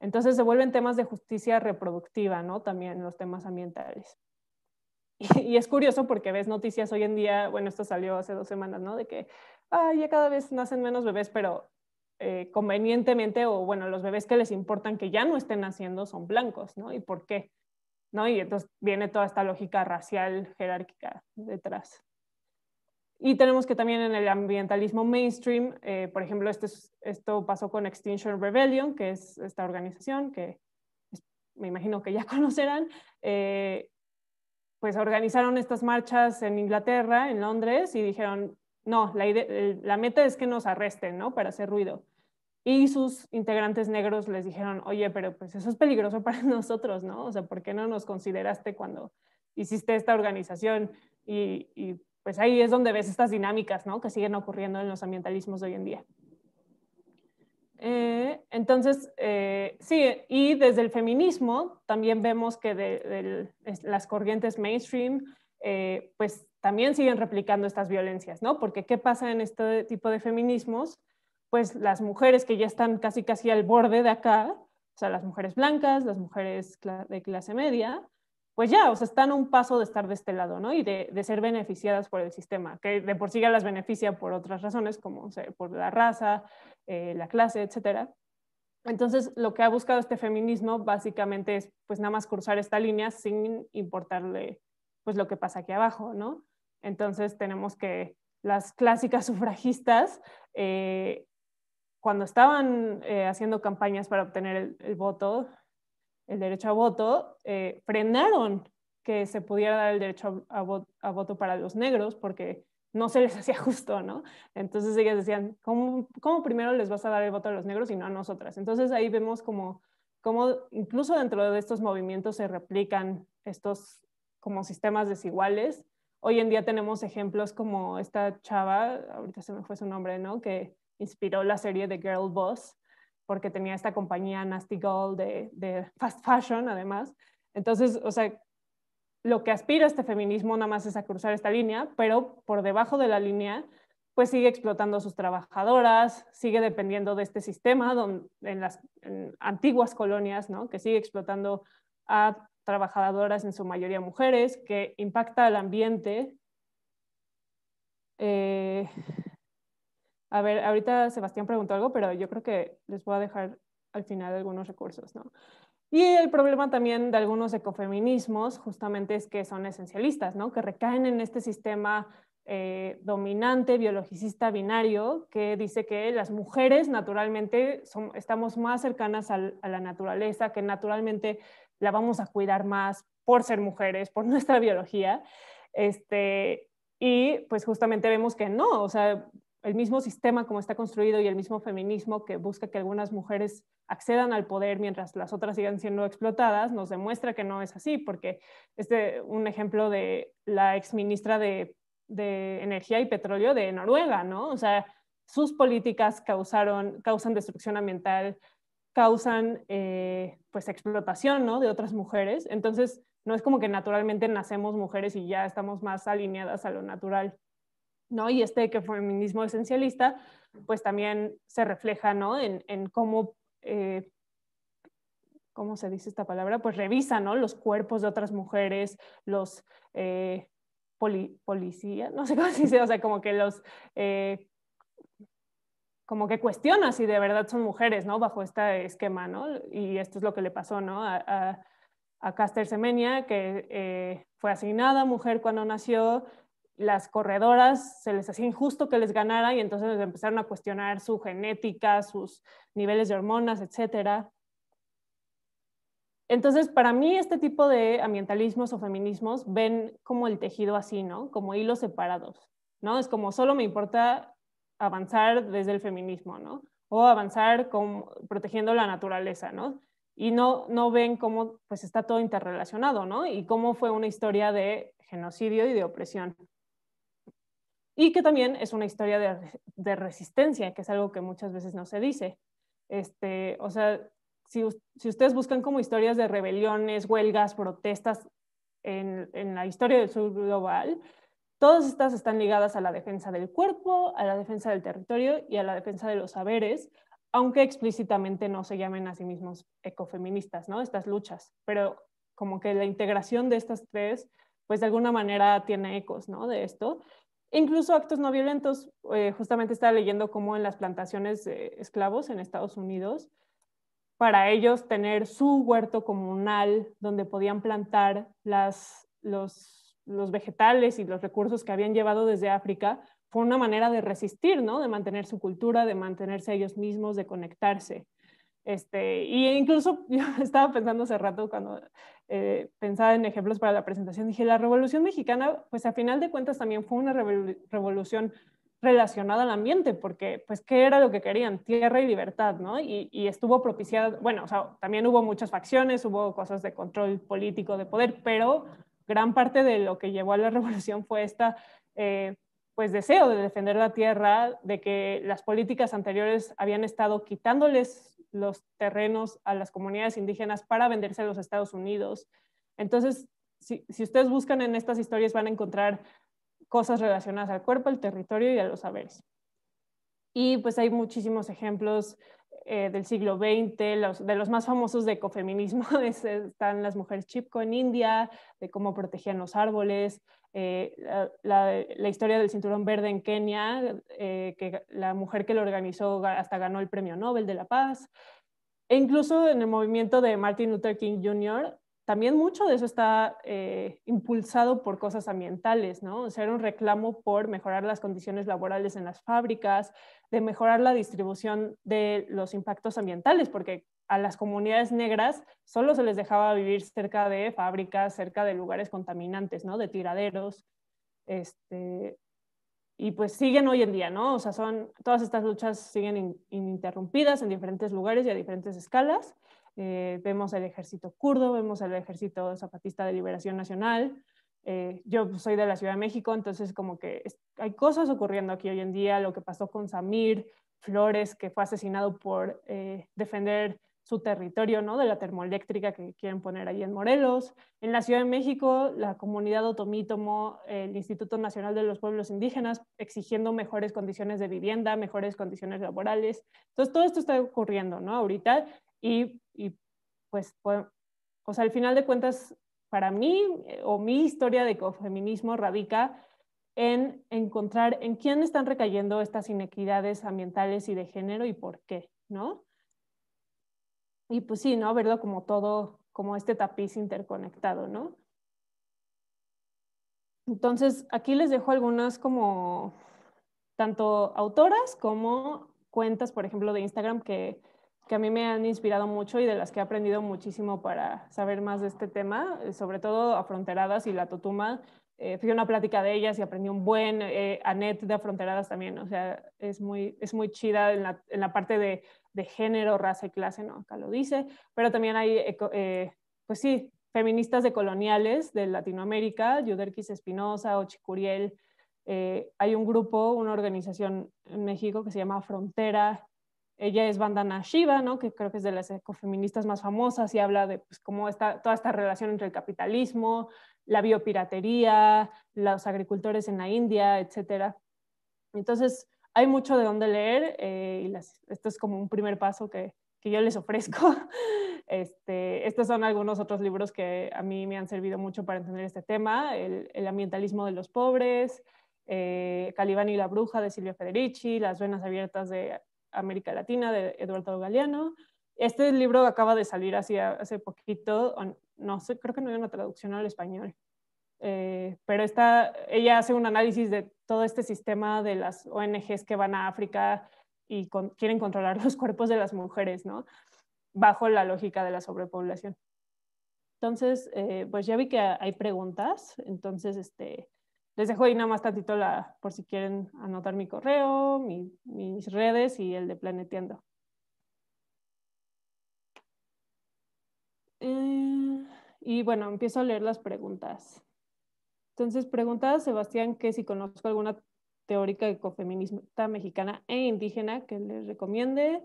Entonces se vuelven temas de justicia reproductiva, ¿no? También los temas ambientales. [LAUGHS] Y, es curioso porque ves noticias hoy en día, bueno, esto salió hace dos semanas, ¿no? De que ah, ya cada vez nacen menos bebés, pero eh, convenientemente, o bueno, los bebés que les importan que ya no estén naciendo son blancos, ¿no? ¿Y por qué? ¿No? Y entonces viene toda esta lógica racial, jerárquica detrás. Y tenemos que también en el ambientalismo mainstream, eh, por ejemplo, esto, esto pasó con Extinction Rebellion, que es esta organización que me imagino que ya [LAUGHS] conocerán, eh, pues organizaron estas marchas en Inglaterra, en Londres, y dijeron, no, eh, la, meta es que nos arresten, ¿no? Para hacer ruido. Y sus integrantes negros les dijeron, oye, pero pues eso es peligroso para [LAUGHS] nosotros, ¿no? O sea, ¿por qué no nos consideraste cuando hiciste esta organización? y pues ahí es donde ves estas dinámicas, ¿no? Que siguen ocurriendo en los ambientalismos de hoy en día. Eh, entonces, eh, sí, y desde el feminismo también vemos que las corrientes mainstream, eh, pues también siguen replicando estas violencias, ¿no? Porque ¿qué pasa en este tipo de feminismos? Pues las mujeres que ya están casi casi al borde de acá, o sea, las mujeres blancas, las mujeres de clase media, pues ya, o sea, están a un paso de estar de este lado, ¿no? Y de, ser beneficiadas por el sistema, que de por sí ya las beneficia por otras razones, como por la raza, eh, la clase, etcétera. Entonces, lo que ha buscado este feminismo básicamente es, pues, nada más cruzar esta línea sin importarle, pues, lo que pasa aquí abajo, ¿no? Entonces, tenemos que las clásicas [LAUGHS] sufragistas, eh, cuando estaban eh, haciendo campañas para obtener el voto, el derecho a voto, eh, frenaron que se pudiera dar el derecho a, voto, para los negros porque no se les [LAUGHS] hacía justo, ¿no? Entonces ellas decían, ¿cómo, primero les vas a dar el voto a los negros y no a nosotras? Entonces ahí vemos como, como incluso dentro de estos movimientos se replican estos como sistemas desiguales. Hoy en día tenemos ejemplos como esta chava, ahorita se me fue su nombre, ¿no? Que inspiró la serie de Girl Boss, porque tenía esta compañía Nasty Girl de, fast fashion, además. Entonces, o sea, lo que aspira este feminismo nada más es a cruzar esta línea, pero por debajo de la línea, pues sigue explotando a sus trabajadoras, sigue dependiendo de este sistema donde, en las antiguas colonias, ¿no? que sigue explotando a trabajadoras, en su mayoría mujeres, que impacta al ambiente. Eh, a ver, ahorita Sebastián preguntó algo, pero yo creo que les voy a dejar al final algunos recursos, ¿no? Y el problema también de algunos ecofeminismos justamente es que son esencialistas, ¿no? Que recaen en este sistema eh, dominante, biologicista, binario, que dice que las mujeres naturalmente son, estamos más cercanas a la naturaleza, que naturalmente la vamos a cuidar más por ser mujeres, por [LAUGHS] nuestra biología. Este, y pues justamente vemos que no, o sea, el mismo sistema como está construido y el mismo feminismo que busca que algunas mujeres accedan al poder mientras las otras sigan siendo explotadas, nos demuestra que no es así, porque este un ejemplo de la exministra de, de Energía y Petróleo de Noruega, ¿no? O sea, sus políticas causaron, causan destrucción ambiental, causan eh, pues explotación, ¿no? De otras mujeres. Entonces, no es como que naturalmente nacemos mujeres y ya estamos más alineadas a lo natural. ¿no? Y este que feminismo esencialista, pues también se refleja, ¿no? En, cómo, eh, ¿cómo se dice esta palabra? Pues revisa, ¿no? Los cuerpos de otras mujeres, los eh, policías, no sé cómo se dice, o sea, como que los... Eh, como que cuestiona si de verdad son mujeres, ¿no? Bajo este esquema, ¿no? Y esto es lo que le pasó, A, a, Caster semenia que fue asignada mujer cuando nació, las corredoras se les hacía injusto que les ganara y entonces empezaron a cuestionar su genética, sus niveles de hormonas, etc. Entonces, para mí, este tipo de ambientalismos o feminismos ven como el tejido así, ¿no? Como hilos separados, ¿no? Es como solo me importa avanzar desde el feminismo, ¿no? O avanzar protegiendo la naturaleza, ¿no? Y no, no ven cómo pues está todo interrelacionado, ¿no? Y cómo fue una historia de genocidio y de opresión y que también es una historia de, resistencia, que es algo que muchas veces no se dice. Este, o sea, si, ustedes buscan como historias de rebeliones, huelgas, protestas en, en, la historia del sur global, todas estas están ligadas a la defensa del cuerpo, a la defensa del territorio y a la defensa de los saberes, aunque explícitamente no se llamen a sí mismos ecofeministas, ¿no? Estas luchas, pero como que la integración de estas tres, pues de alguna manera tiene ecos, ¿no? De esto. Incluso actos no violentos, eh, justamente estaba leyendo cómo en las plantaciones de esclavos en Estados Unidos, para ellos tener su huerto comunal donde podían plantar los, vegetales y los recursos que habían llevado desde África, fue una manera de resistir, ¿no? De mantener su cultura, de mantenerse ellos mismos, de conectarse. Este, y incluso [LAUGHS] yo estaba pensando hace rato cuando eh, pensaba en ejemplos para la presentación, dije, la Revolución Mexicana, pues a final de cuentas también fue una revolución relacionada al ambiente, porque pues qué era lo que querían, tierra y libertad, ¿no? Y, y estuvo propiciada, bueno, o sea, también hubo muchas facciones, hubo cosas de control político, de poder, pero gran parte de lo que llevó a la [LAUGHS] revolución fue esta eh, pues, deseo de defender la tierra, de que las políticas anteriores habían estado quitándoles los terrenos a las comunidades indígenas para venderse a los Estados Unidos. Entonces, si, ustedes buscan en estas historias van a encontrar cosas relacionadas al cuerpo, al territorio y a los saberes. Y pues hay muchísimos ejemplos eh, del siglo XX, de los más famosos de ecofeminismo [LAUGHS] están las mujeres chipco en India, de cómo protegían los árboles, eh, la, historia del cinturón verde en Kenia, eh, que la mujer que lo organizó hasta ganó el premio Nobel de la Paz. E incluso en el movimiento de Martin Luther King Jr., también mucho de eso está eh, impulsado por cosas ambientales, ¿no? O sea, era un reclamo por mejorar las condiciones laborales en las fábricas, de mejorar la distribución de los impactos ambientales, porque a las comunidades negras solo se les dejaba vivir cerca de fábricas, cerca de lugares contaminantes, ¿no? De tiraderos. Este, y pues siguen hoy en día, ¿no? O sea, son, todas estas luchas siguen ininterrumpidas en diferentes lugares y a diferentes escalas. Eh, vemos el ejército kurdo, vemos el ejército zapatista de liberación nacional. Eh, yo soy de la Ciudad de México, entonces como que hay cosas ocurriendo aquí hoy en día, lo que pasó con Samir Flores, que fue asesinado por eh, defender su territorio, ¿no? De la termoeléctrica que quieren poner ahí en Morelos. En la Ciudad de México, la comunidad otomí tomó el Instituto Nacional de los Pueblos Indígenas exigiendo mejores condiciones de vivienda, mejores condiciones laborales. Entonces, todo esto está ocurriendo, ¿no? Ahorita y, y pues, pues, o al final de cuentas, para mí eh, o mi historia de ecofeminismo radica en encontrar en quién están recayendo estas inequidades ambientales y de género y por qué, ¿no? y pues sí, ¿no? Verlo como todo, como este tapiz interconectado, ¿no? Entonces, aquí les dejo algunas como tanto autoras como cuentas, por ejemplo, de Instagram que, que, a mí me han inspirado mucho y de las que he aprendido muchísimo para saber más de este tema, eh, sobre todo Afronteradas y La Totuma. Eh, fui a una plática de ellas y aprendí un buen eh, Anet de Afronteradas también, o sea, es muy, es muy chida en la, en la parte de de género, raza y clase, ¿no? Acá lo dice, pero también hay, eh, pues sí, feministas decoloniales de Latinoamérica, Yuderquis Espinosa, Ochicuriel, eh, hay un grupo, una organización en México que se llama Frontera, ella es Bandana Shiva, ¿no? que creo que es de las ecofeministas más famosas y habla de pues, cómo está toda esta relación entre el capitalismo, la biopiratería, los agricultores en la India, etcétera, Entonces, hay mucho de dónde leer eh, y esto es como un primer paso que, yo les ofrezco. [LAUGHS] Este, estos son algunos otros libros que a mí me han servido mucho para entender este tema, el, ambientalismo de los pobres, eh, Calibán y la bruja de Silvia Federici, Las venas abiertas de América Latina de Eduardo Galeano. Este libro acaba de salir hace, hace poquito, no sé, creo que no hay una traducción al español. Eh, pero ella hace un análisis de todo este sistema de las ONGs que van a África y quieren controlar [LAUGHS] los cuerpos de las mujeres, ¿no? Bajo la lógica de la sobrepoblación. Entonces, eh, pues ya vi que hay preguntas, entonces este, les dejo ahí nada más tantito por si quieren anotar mi correo, mis redes y el de Planeteando. Eh, y bueno, empiezo a leer las preguntas. Entonces, preguntaba Sebastián que si conozco alguna teórica ecofeminista mexicana e indígena que les recomiende.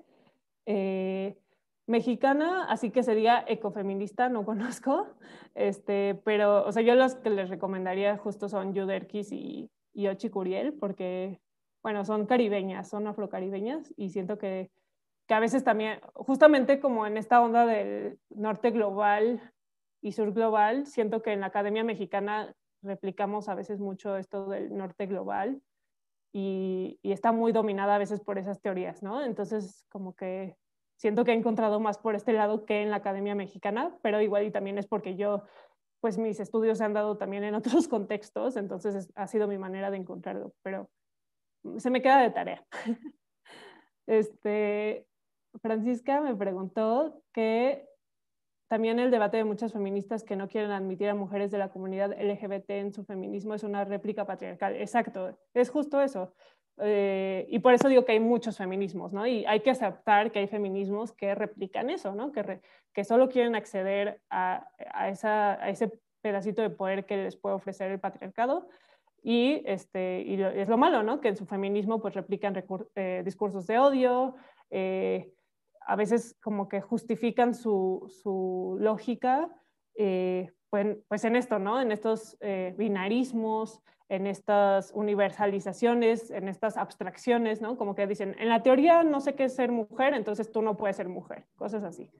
Eh, mexicana, así que sería ecofeminista, no [LAUGHS] conozco, este, pero, o sea, yo los que les recomendaría justo son Yuderkis y, y Ochi Curiel, porque, bueno, son caribeñas, son afrocaribeñas, y siento que, que a veces también, justamente como en esta onda del norte global y sur global, siento que en la Academia Mexicana replicamos a veces mucho esto del norte global y, está muy dominada a veces por esas teorías, ¿no? Entonces, como que siento que he encontrado más por este lado que en la Academia Mexicana, pero igual y también es porque yo, pues mis estudios se han dado también en [LAUGHS] otros contextos, entonces ha sido mi manera de encontrarlo, pero se me queda de tarea. [LAUGHS] Este, Francisca me preguntó que también el debate de muchas feministas que no quieren admitir a mujeres de la comunidad LGBT en su feminismo es una réplica patriarcal. Exacto, es justo eso. Eh, y por eso digo que hay muchos feminismos, ¿no? Y hay que aceptar que hay feminismos que replican eso, ¿no? Que, que solo quieren acceder a, ese pedacito de poder que les puede ofrecer el patriarcado. Y, este, es lo malo, ¿no? Que en su feminismo pues replican eh, discursos de odio, eh, a veces como que justifican su, su lógica, eh, pues, pues, en esto, ¿no? En estos eh, binarismos, en estas universalizaciones, en estas abstracciones, ¿no? Como que dicen, en la teoría no sé qué es ser mujer, entonces tú no puedes ser mujer, cosas así.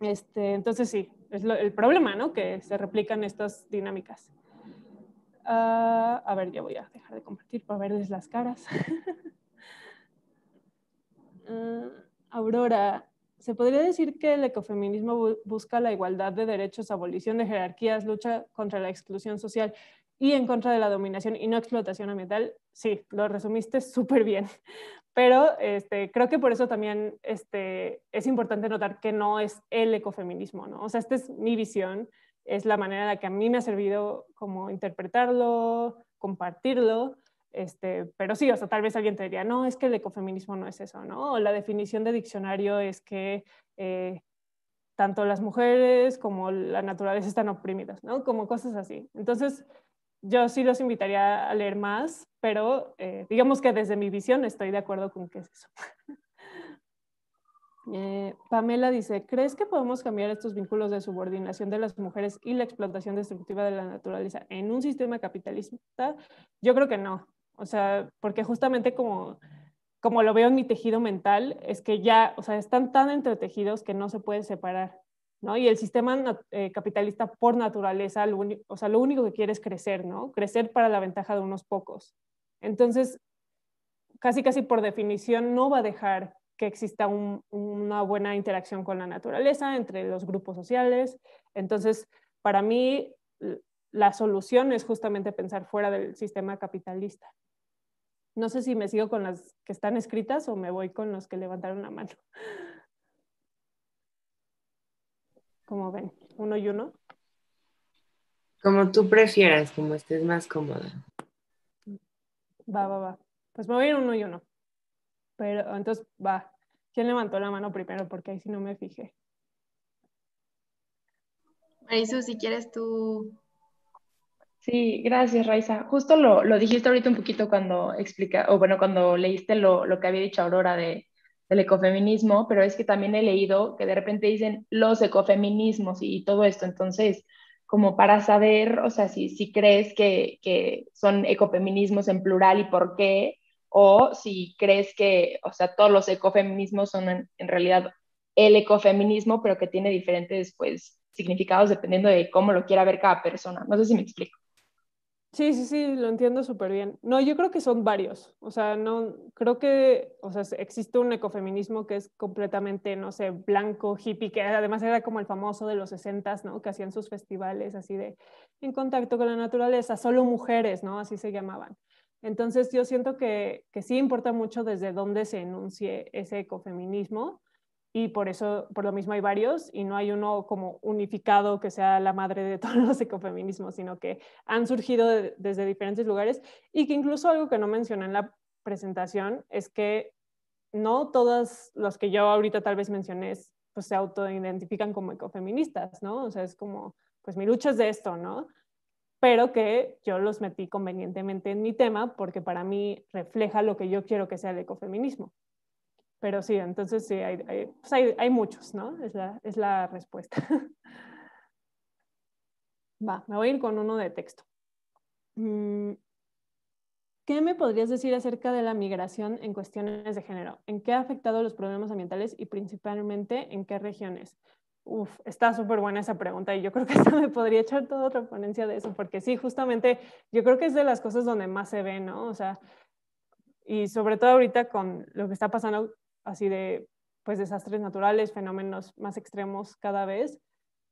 Este, entonces sí, es el problema, ¿no? Que se replican estas dinámicas. Ah, a ver, ya voy a dejar de compartir para verles las caras. uh, [LAUGHS] Aurora, ¿se podría decir que el ecofeminismo busca la igualdad de derechos, abolición de jerarquías, lucha contra la exclusión social y en contra de la dominación y no explotación ambiental? Sí, lo resumiste súper bien, [LAUGHS] pero este, creo que por eso también este, es importante notar que no es el ecofeminismo, ¿no? O sea, esta es mi visión, es la manera en la que a mí me ha servido como interpretarlo, compartirlo este, pero sí, o sea, tal vez alguien te diría, no, es que el ecofeminismo no es eso, ¿no? O la definición de diccionario es que eh, tanto las mujeres como la naturaleza están oprimidas, ¿no? Como cosas así. Entonces, yo sí los invitaría a leer más, pero eh, digamos que desde mi visión estoy de acuerdo con qué es eso. [LAUGHS] Eh, Pamela dice, ¿crees que podemos cambiar estos vínculos de subordinación de las mujeres y la explotación destructiva de la naturaleza en un sistema capitalista? Yo creo que no. O sea, porque justamente como, como lo veo en mi tejido mental, es que ya, o sea, están tan entretejidos que no se pueden separar, ¿no? Y el sistema eh, capitalista por naturaleza, o sea, lo único que quiere es crecer, ¿no? Crecer para la ventaja de unos pocos. Entonces, casi, casi por definición, no va a dejar que exista una buena interacción con la naturaleza, entre los grupos sociales. Entonces, para mí, la solución es justamente pensar fuera del sistema capitalista. No sé si me sigo con las que están escritas o me voy con los que levantaron la mano. Como ven, uno y uno. Como tú prefieras, como estés más cómoda. Va, va, va. Pues me voy a uno y uno. Pero entonces, va. ¿Quién levantó la mano primero? Porque ahí sí no me fijé. Marisu, si quieres tú Sí, gracias, Raiza. Justo lo, dijiste ahorita un poquito cuando explica, o bueno, cuando leíste lo, que había dicho Aurora de, del ecofeminismo, pero es que también he leído que de repente dicen los ecofeminismos y, todo esto. Entonces, como para saber, o sea, si, si crees que, que, son ecofeminismos en plural y por qué, o si crees que, o sea, todos los ecofeminismos son en, en realidad el ecofeminismo, pero que tiene diferentes, pues, significados dependiendo de cómo lo quiera ver cada persona. No sé si me explico. Sí, sí, sí, lo entiendo súper bien. No, yo creo que son varios. O sea, no, creo que, o sea, existe un ecofeminismo que es completamente, no sé, blanco, hippie, que además era como el famoso de los sesentas, ¿no? Que hacían sus festivales así de en contacto con la naturaleza, solo mujeres, ¿no? Así se llamaban. Entonces, yo siento que, que sí importa mucho desde dónde se enuncie ese ecofeminismo y por eso, por lo mismo hay varios y no hay uno como unificado que sea la madre de [LAUGHS] todos los ecofeminismos, sino que han surgido desde diferentes lugares y que incluso algo que no mencioné en la presentación es que no todas los que yo ahorita tal vez mencioné pues se autoidentifican como ecofeministas, ¿no? O sea, es como, pues mi lucha es de esto, ¿no? Pero que yo los metí convenientemente en mi tema porque para mí refleja lo que yo quiero que sea el ecofeminismo pero sí, entonces sí, hay, pues hay, hay, muchos, ¿no? Es la, es la respuesta. [LAUGHS] Va, me voy a ir con uno de texto. Mm, ¿Qué me podrías decir acerca de la migración en cuestiones de género? ¿En qué ha afectado los problemas ambientales y principalmente en qué regiones? Uf, está súper buena esa pregunta y yo creo que esta [LAUGHS] me podría echar toda otra ponencia de eso, porque sí, justamente yo creo que es de las cosas donde más se ve, ¿no? O sea, y sobre todo ahorita con lo que está pasando así de pues, desastres naturales, fenómenos más extremos cada vez,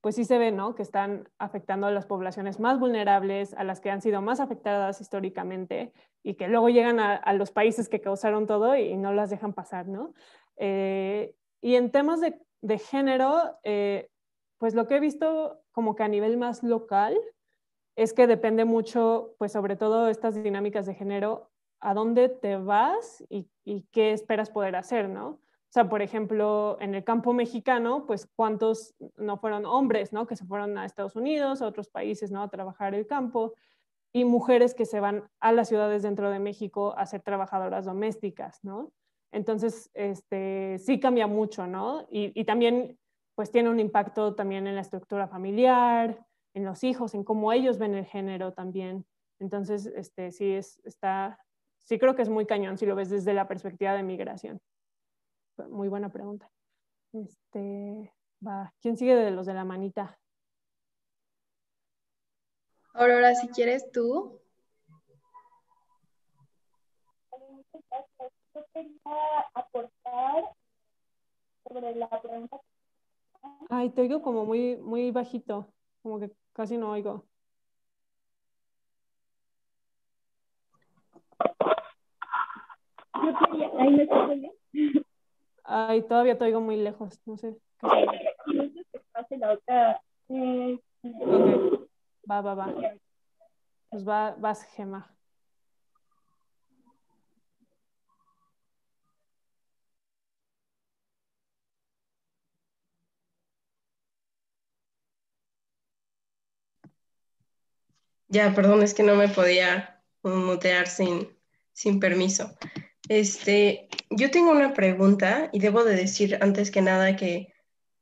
pues sí se ve, Que están afectando a las poblaciones más vulnerables, a las que han sido más afectadas históricamente y que luego llegan a, los países que causaron todo y, no las dejan pasar, ¿no? Eh, y en temas de, género, eh, pues lo que he visto como que a nivel más local es que depende mucho, pues sobre todo estas dinámicas de género a dónde te vas y, qué esperas poder hacer, ¿no? O sea, por ejemplo, en el campo mexicano, pues cuántos no fueron hombres, ¿no? Que se fueron a Estados Unidos, a otros países, ¿no? A trabajar el campo y mujeres que se van a las ciudades dentro de México a ser trabajadoras domésticas, ¿no? Entonces, este, sí cambia mucho, ¿no? Y, y también, pues tiene un impacto también en la estructura familiar, en los hijos, en cómo ellos ven el género también. Entonces, este, sí es, está, sí creo que es muy cañón si lo ves desde la perspectiva de migración. Muy buena pregunta. Este, va. ¿Quién sigue de los de la manita? Aurora, si quieres tú. aportar sobre Ay, te oigo como muy, muy bajito, como que casi no oigo. Ay, todavía te oigo muy lejos, no sé. Okay, Va, va, va. Pues va, vas, Gema. Ya, perdón, es que no me podía mutear sin, sin permiso. Este, yo tengo una pregunta y debo de decir antes que nada que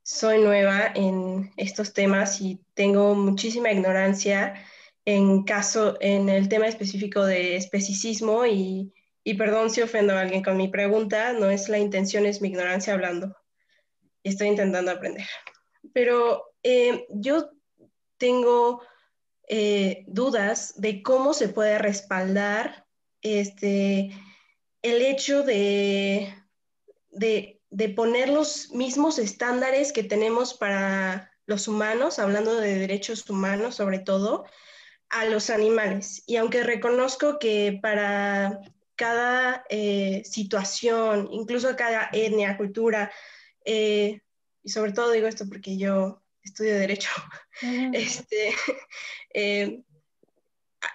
soy nueva en estos temas y tengo muchísima ignorancia en caso en el tema específico de especicismo y, y perdón si ofendo a alguien con mi pregunta, no es la intención, es mi ignorancia hablando. Estoy intentando aprender. Pero eh, yo tengo eh, dudas de cómo se puede respaldar este, el hecho de, de, poner los mismos estándares que tenemos para los humanos, hablando de derechos humanos sobre todo, a los animales. Y aunque reconozco que para cada eh, situación, incluso cada etnia, cultura, eh, y sobre todo digo esto porque yo estudio derecho, [LAUGHS] [LAUGHS]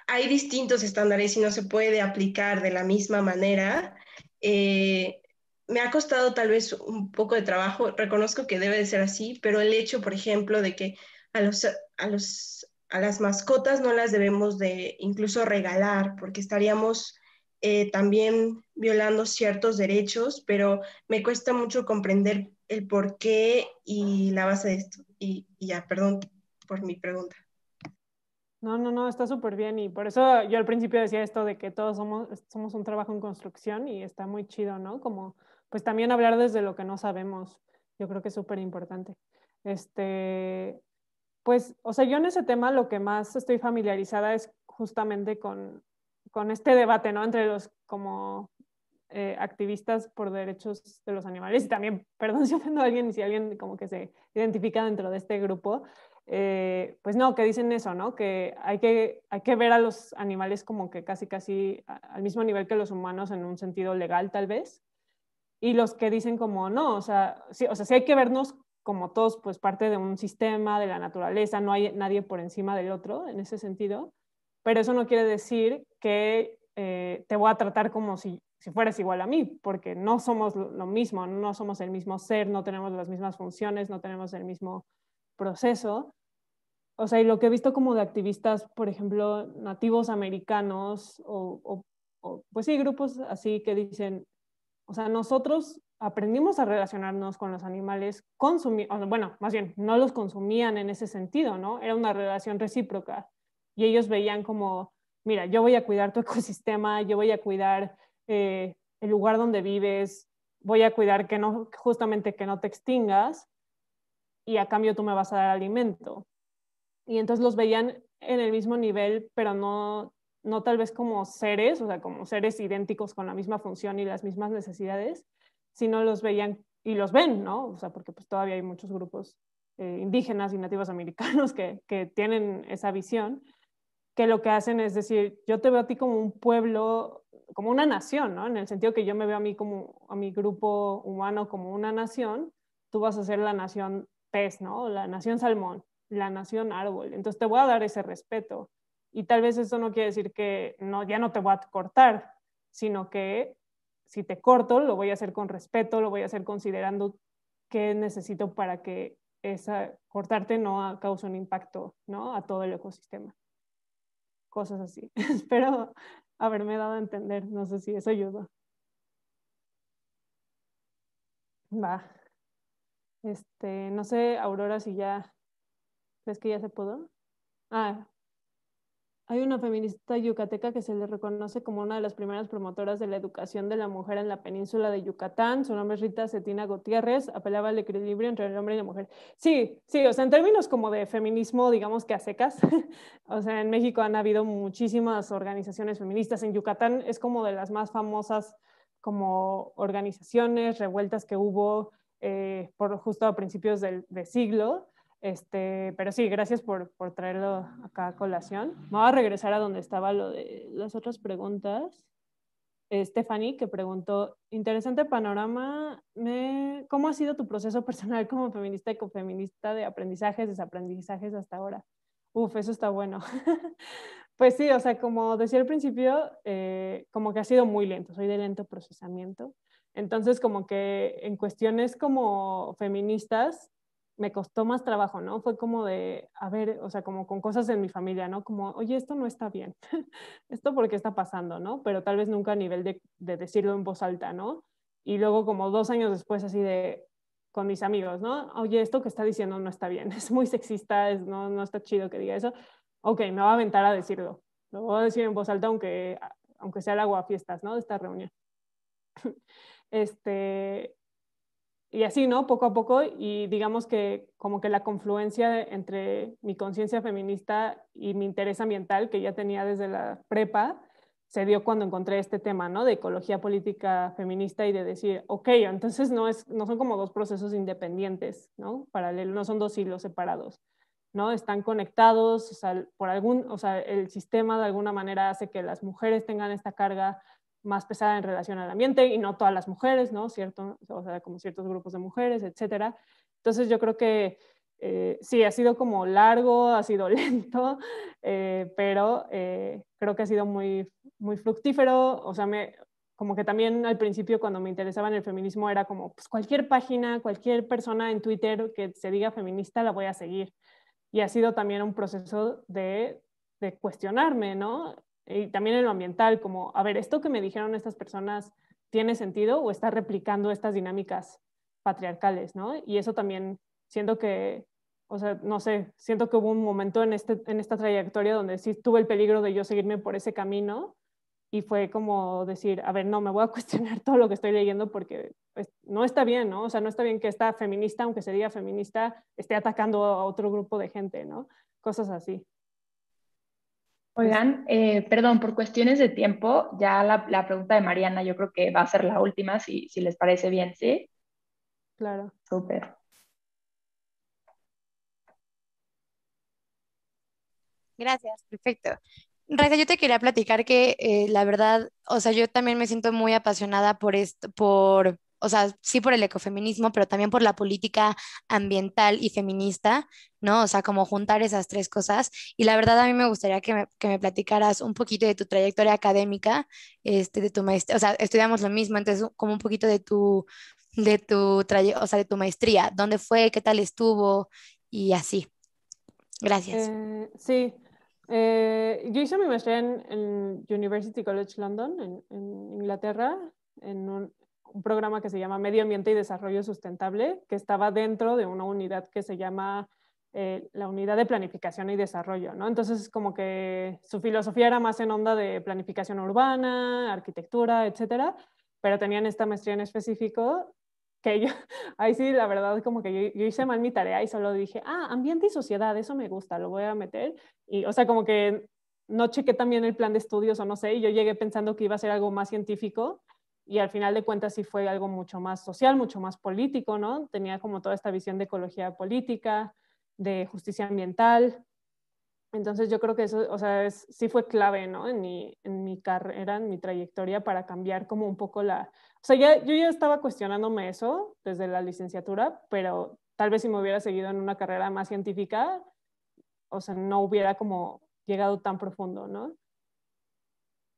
hay distintos estándares y no se puede aplicar de la misma manera. Eh, me ha costado tal vez un poco de trabajo, reconozco que debe de ser así, pero el hecho, por ejemplo, de que a, los, a, los, a las mascotas no las debemos de incluso regalar, porque estaríamos eh, también violando ciertos derechos, pero me cuesta mucho comprender el por qué y la base de esto. y ya, perdón por mi pregunta. No, no, no, está súper bien y por eso yo al principio decía esto de que todos somos, somos un trabajo en construcción y está muy chido, ¿no? Como pues también hablar desde lo que no sabemos, yo creo que es súper importante. Este, pues, o sea, yo en ese tema lo que más estoy familiarizada es justamente con, este debate, ¿no? Entre los como eh, activistas por derechos de los animales y también, [LAUGHS] perdón si ofendo a alguien y si alguien como que se identifica dentro de este grupo, eh, pues no, que dicen eso, ¿no? Que hay, que hay que ver a los animales como que casi, casi al mismo nivel que los humanos en un sentido legal tal vez. Y los que dicen como no, o sea, sí, hay que vernos como todos, pues parte de un sistema, de la naturaleza, no hay nadie por encima del otro en ese sentido, pero eso no quiere decir que eh, te voy a tratar como si, si fueras igual a mí, porque no somos lo mismo, no somos el mismo ser, no tenemos las mismas funciones, no tenemos el mismo proceso. O sea, y lo que he visto como de activistas, por ejemplo, nativos americanos o, pues sí, grupos así que dicen, o sea, nosotros aprendimos a relacionarnos con los animales, bueno, más bien, no los consumían en ese sentido, ¿no? Era una relación recíproca. Y ellos veían como, mira, yo voy a cuidar tu [LAUGHS] ecosistema, yo voy a cuidar eh, el lugar donde vives, voy a cuidar que no, justamente que no te extingas y a cambio tú me vas a dar alimento. Y entonces los veían en el mismo nivel, pero no, no tal vez como seres, o sea, como seres idénticos con la misma función y las mismas necesidades, sino los veían y los ven, ¿no? O sea, porque pues todavía hay muchos grupos eh, indígenas y nativos americanos que, que tienen esa visión, que lo que hacen es decir, yo te veo a ti como un pueblo, como una nación, ¿no? En el sentido que yo me veo a mí como, a mi grupo humano como una nación, tú vas a ser la nación pez, ¿no? La nación salmón, la nación árbol. Entonces te voy a dar ese respeto. Y tal vez eso no quiere decir que no, ya no te voy a cortar, sino que si te corto, lo voy a hacer con respeto, lo voy a hacer considerando qué necesito para que esa, cortarte no cause un impacto ¿no? a todo el ecosistema. Cosas así. [LAUGHS] Espero haberme dado a entender. No sé si eso ayuda. Va. Este, no sé, Aurora, si ya crees que ya se pudo. Ah, hay una feminista yucateca que se le reconoce como una de las primeras promotoras de la educación de la mujer en la península de Yucatán. Su nombre es Rita Cetina Gutiérrez, apelaba al equilibrio entre el hombre y la mujer. Sí, sí, o sea, en términos como de feminismo, digamos que a secas, [LAUGHS] o sea, en México han habido muchísimas organizaciones feministas. En Yucatán es como de las más famosas como organizaciones, revueltas que hubo eh, por justo a principios del, siglo. Este, pero sí, gracias por, por, traerlo acá a colación. Me voy a regresar a donde estaba lo de las otras preguntas. Eh, Stephanie, que preguntó, interesante panorama, ¿cómo ha sido tu proceso [LAUGHS] personal como feminista y cofeminista de aprendizajes, desaprendizajes hasta ahora? Uf, eso está bueno. [LAUGHS] pues sí, o sea, como decía al principio, eh, como que ha sido muy lento, soy de lento procesamiento. Entonces, como que en cuestiones como feministas, me costó más trabajo, ¿no? Fue como de, a ver, o sea, como con cosas en mi familia, ¿no? Como, oye, esto no está bien, [LAUGHS] esto porque está pasando, ¿no? Pero tal vez nunca a nivel de, decirlo en voz alta, ¿no? Y luego como dos años después así de, con mis amigos, ¿no? Oye, esto que está diciendo no está bien, [LAUGHS] es muy sexista, es, no, no está chido que diga eso. Ok, me va a aventar a decirlo, lo voy a decir en voz alta aunque, aunque sea el agua fiestas, ¿no? De esta reunión. [LAUGHS] Este, y así, ¿no? Poco a poco, y digamos que como que la confluencia entre mi conciencia feminista y mi interés ambiental, que ya tenía desde la prepa, se dio cuando encontré este tema, ¿no? De ecología política feminista y de decir, ok, entonces no, es, no son como dos procesos independientes, ¿no? Paralelos, no son dos hilos separados, ¿no? Están conectados, o por algún, o sea, el sistema de alguna manera hace que las mujeres tengan esta carga, más pesada en relación al ambiente y no todas las mujeres, ¿no? Cierto, o sea, como ciertos grupos de mujeres, etcétera. Entonces yo creo que eh, sí, ha sido como largo, ha sido [LAUGHS] lento, eh, pero eh, creo que ha sido muy, muy fructífero. O sea, me, como que también al principio cuando me interesaba en el feminismo era como, pues cualquier página, cualquier persona en Twitter que se diga feminista la voy a seguir. Y ha sido también un proceso de, de cuestionarme, ¿no? y también en lo ambiental, como, a ver, ¿esto que me dijeron estas personas tiene sentido o está replicando estas dinámicas patriarcales, ¿no? Y eso también siento que, o sea, no sé, siento que hubo un momento en, este, en esta trayectoria donde sí tuve el peligro de yo seguirme por ese camino y fue como decir, a ver, no, me voy a [LAUGHS] cuestionar todo lo que estoy leyendo porque pues, no está bien, ¿no? O sea, no está bien que esta feminista, aunque se diga feminista, esté atacando a otro grupo de gente, ¿no? Cosas así. Oigan, eh, perdón, por cuestiones de tiempo, ya la, pregunta de Mariana yo creo que va a ser la última, si, si les parece bien, ¿sí? Claro. Súper. Gracias, perfecto. Raiza, yo te quería platicar que eh, la verdad, o sea, yo también me siento muy apasionada por esto, por o sea, sí por el ecofeminismo, pero también por la política ambiental y feminista, ¿no? O sea, como juntar esas tres cosas. Y la verdad a mí me gustaría que me, que platicaras un poquito de tu trayectoria académica, este, de tu maestría, o sea, estudiamos lo mismo, entonces como un poquito de tu, de tu, o sea, de tu maestría, dónde fue, qué tal estuvo y así. Gracias. Eh, sí, eh, yo hice mi maestría en, University College London, en, en Inglaterra, en un, un programa que se llama Medio Ambiente y Desarrollo Sustentable, que estaba dentro de una unidad que se llama eh, la unidad de planificación y desarrollo, ¿no? Entonces, como que su filosofía era más en onda de planificación urbana, arquitectura, etcétera, pero tenían esta maestría en específico que yo, [LAUGHS] ahí sí, la verdad, como que yo, yo, hice mal mi tarea y solo dije, ah, ambiente y sociedad, eso me gusta, lo voy a meter. Y, o sea, como que no chequé también el plan de estudios o no sé, y yo llegué pensando que iba a ser algo más científico y al final de cuentas sí fue algo mucho más social, mucho más político, ¿no? Tenía como toda esta visión de ecología política, de justicia ambiental. Entonces yo creo que eso, o sea, sí fue clave, ¿no? En mi, en mi carrera, en mi trayectoria para cambiar como un poco la... O sea, yo ya estaba cuestionándome eso desde la licenciatura, pero tal vez si me hubiera seguido en una carrera más científica, o sea, no hubiera como llegado tan profundo, ¿no?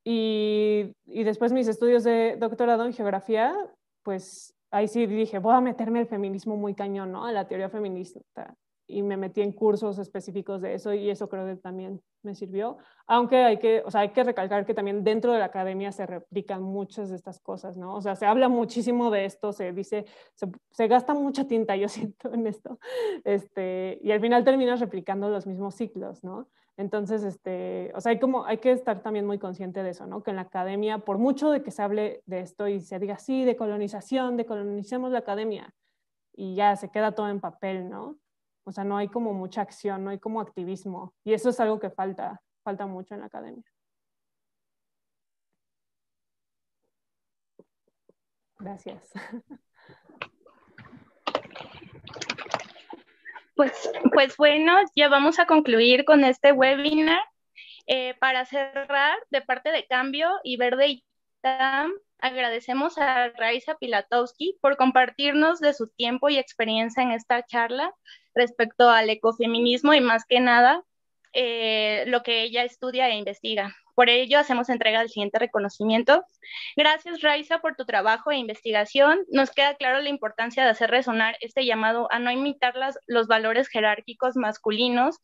Y, y, después mis estudios de doctorado en geografía, pues ahí sí dije, voy a meterme el feminismo muy cañón, ¿no? A la teoría feminista. Y me metí en cursos específicos de eso y eso creo que también me sirvió. Aunque hay que, o sea, hay que recalcar que también dentro de la academia se replican muchas de estas cosas, ¿no? O sea, se habla muchísimo de esto, se dice, se, gasta mucha tinta, yo [LAUGHS] siento, en esto. Este, y al final terminas replicando los mismos ciclos, ¿no? Entonces, este, o sea, hay, como, hay que estar también muy consciente de eso, ¿no? Que en la academia, por mucho de que se hable de esto y se diga, sí, de colonización, de colonicemos la academia, y ya se queda todo en papel, ¿no? O sea, no hay como mucha acción, no hay como activismo. Y eso es algo que falta, falta mucho en la academia. Gracias. [LAUGHS] Pues, pues bueno, ya vamos a concluir con este webinar. Eh, para cerrar, de parte de Cambio y Verde y agradecemos a Raiza Pilatowski por compartirnos de su tiempo y experiencia en esta charla respecto al ecofeminismo y más que nada eh, lo que ella estudia e investiga. Por ello, hacemos entrega del siguiente reconocimiento. Gracias, Raiza, por tu trabajo e investigación. Nos queda claro la importancia de hacer resonar este llamado a no imitar los valores jerárquicos masculinos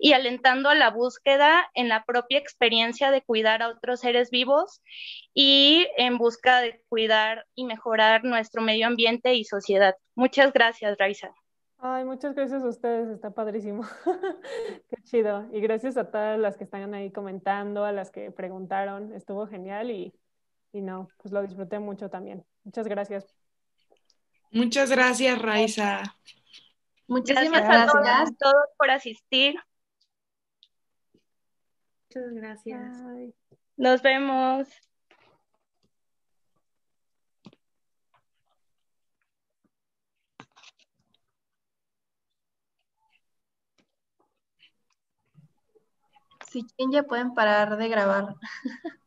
y alentando a la búsqueda en la propia experiencia de cuidar a otros seres vivos y en busca de cuidar y mejorar nuestro medio ambiente y sociedad. Muchas gracias, Raiza. Ay, muchas gracias a ustedes, está padrísimo. [LAUGHS] Qué chido. Y gracias a todas las que están ahí comentando, a las que preguntaron, estuvo genial y, no, pues lo disfruté mucho también. Muchas gracias. Muchas gracias, Raiza. Muchísimas gracias, a todos por asistir. Muchas gracias. Nos vemos. si ya pueden parar de grabar. [LAUGHS]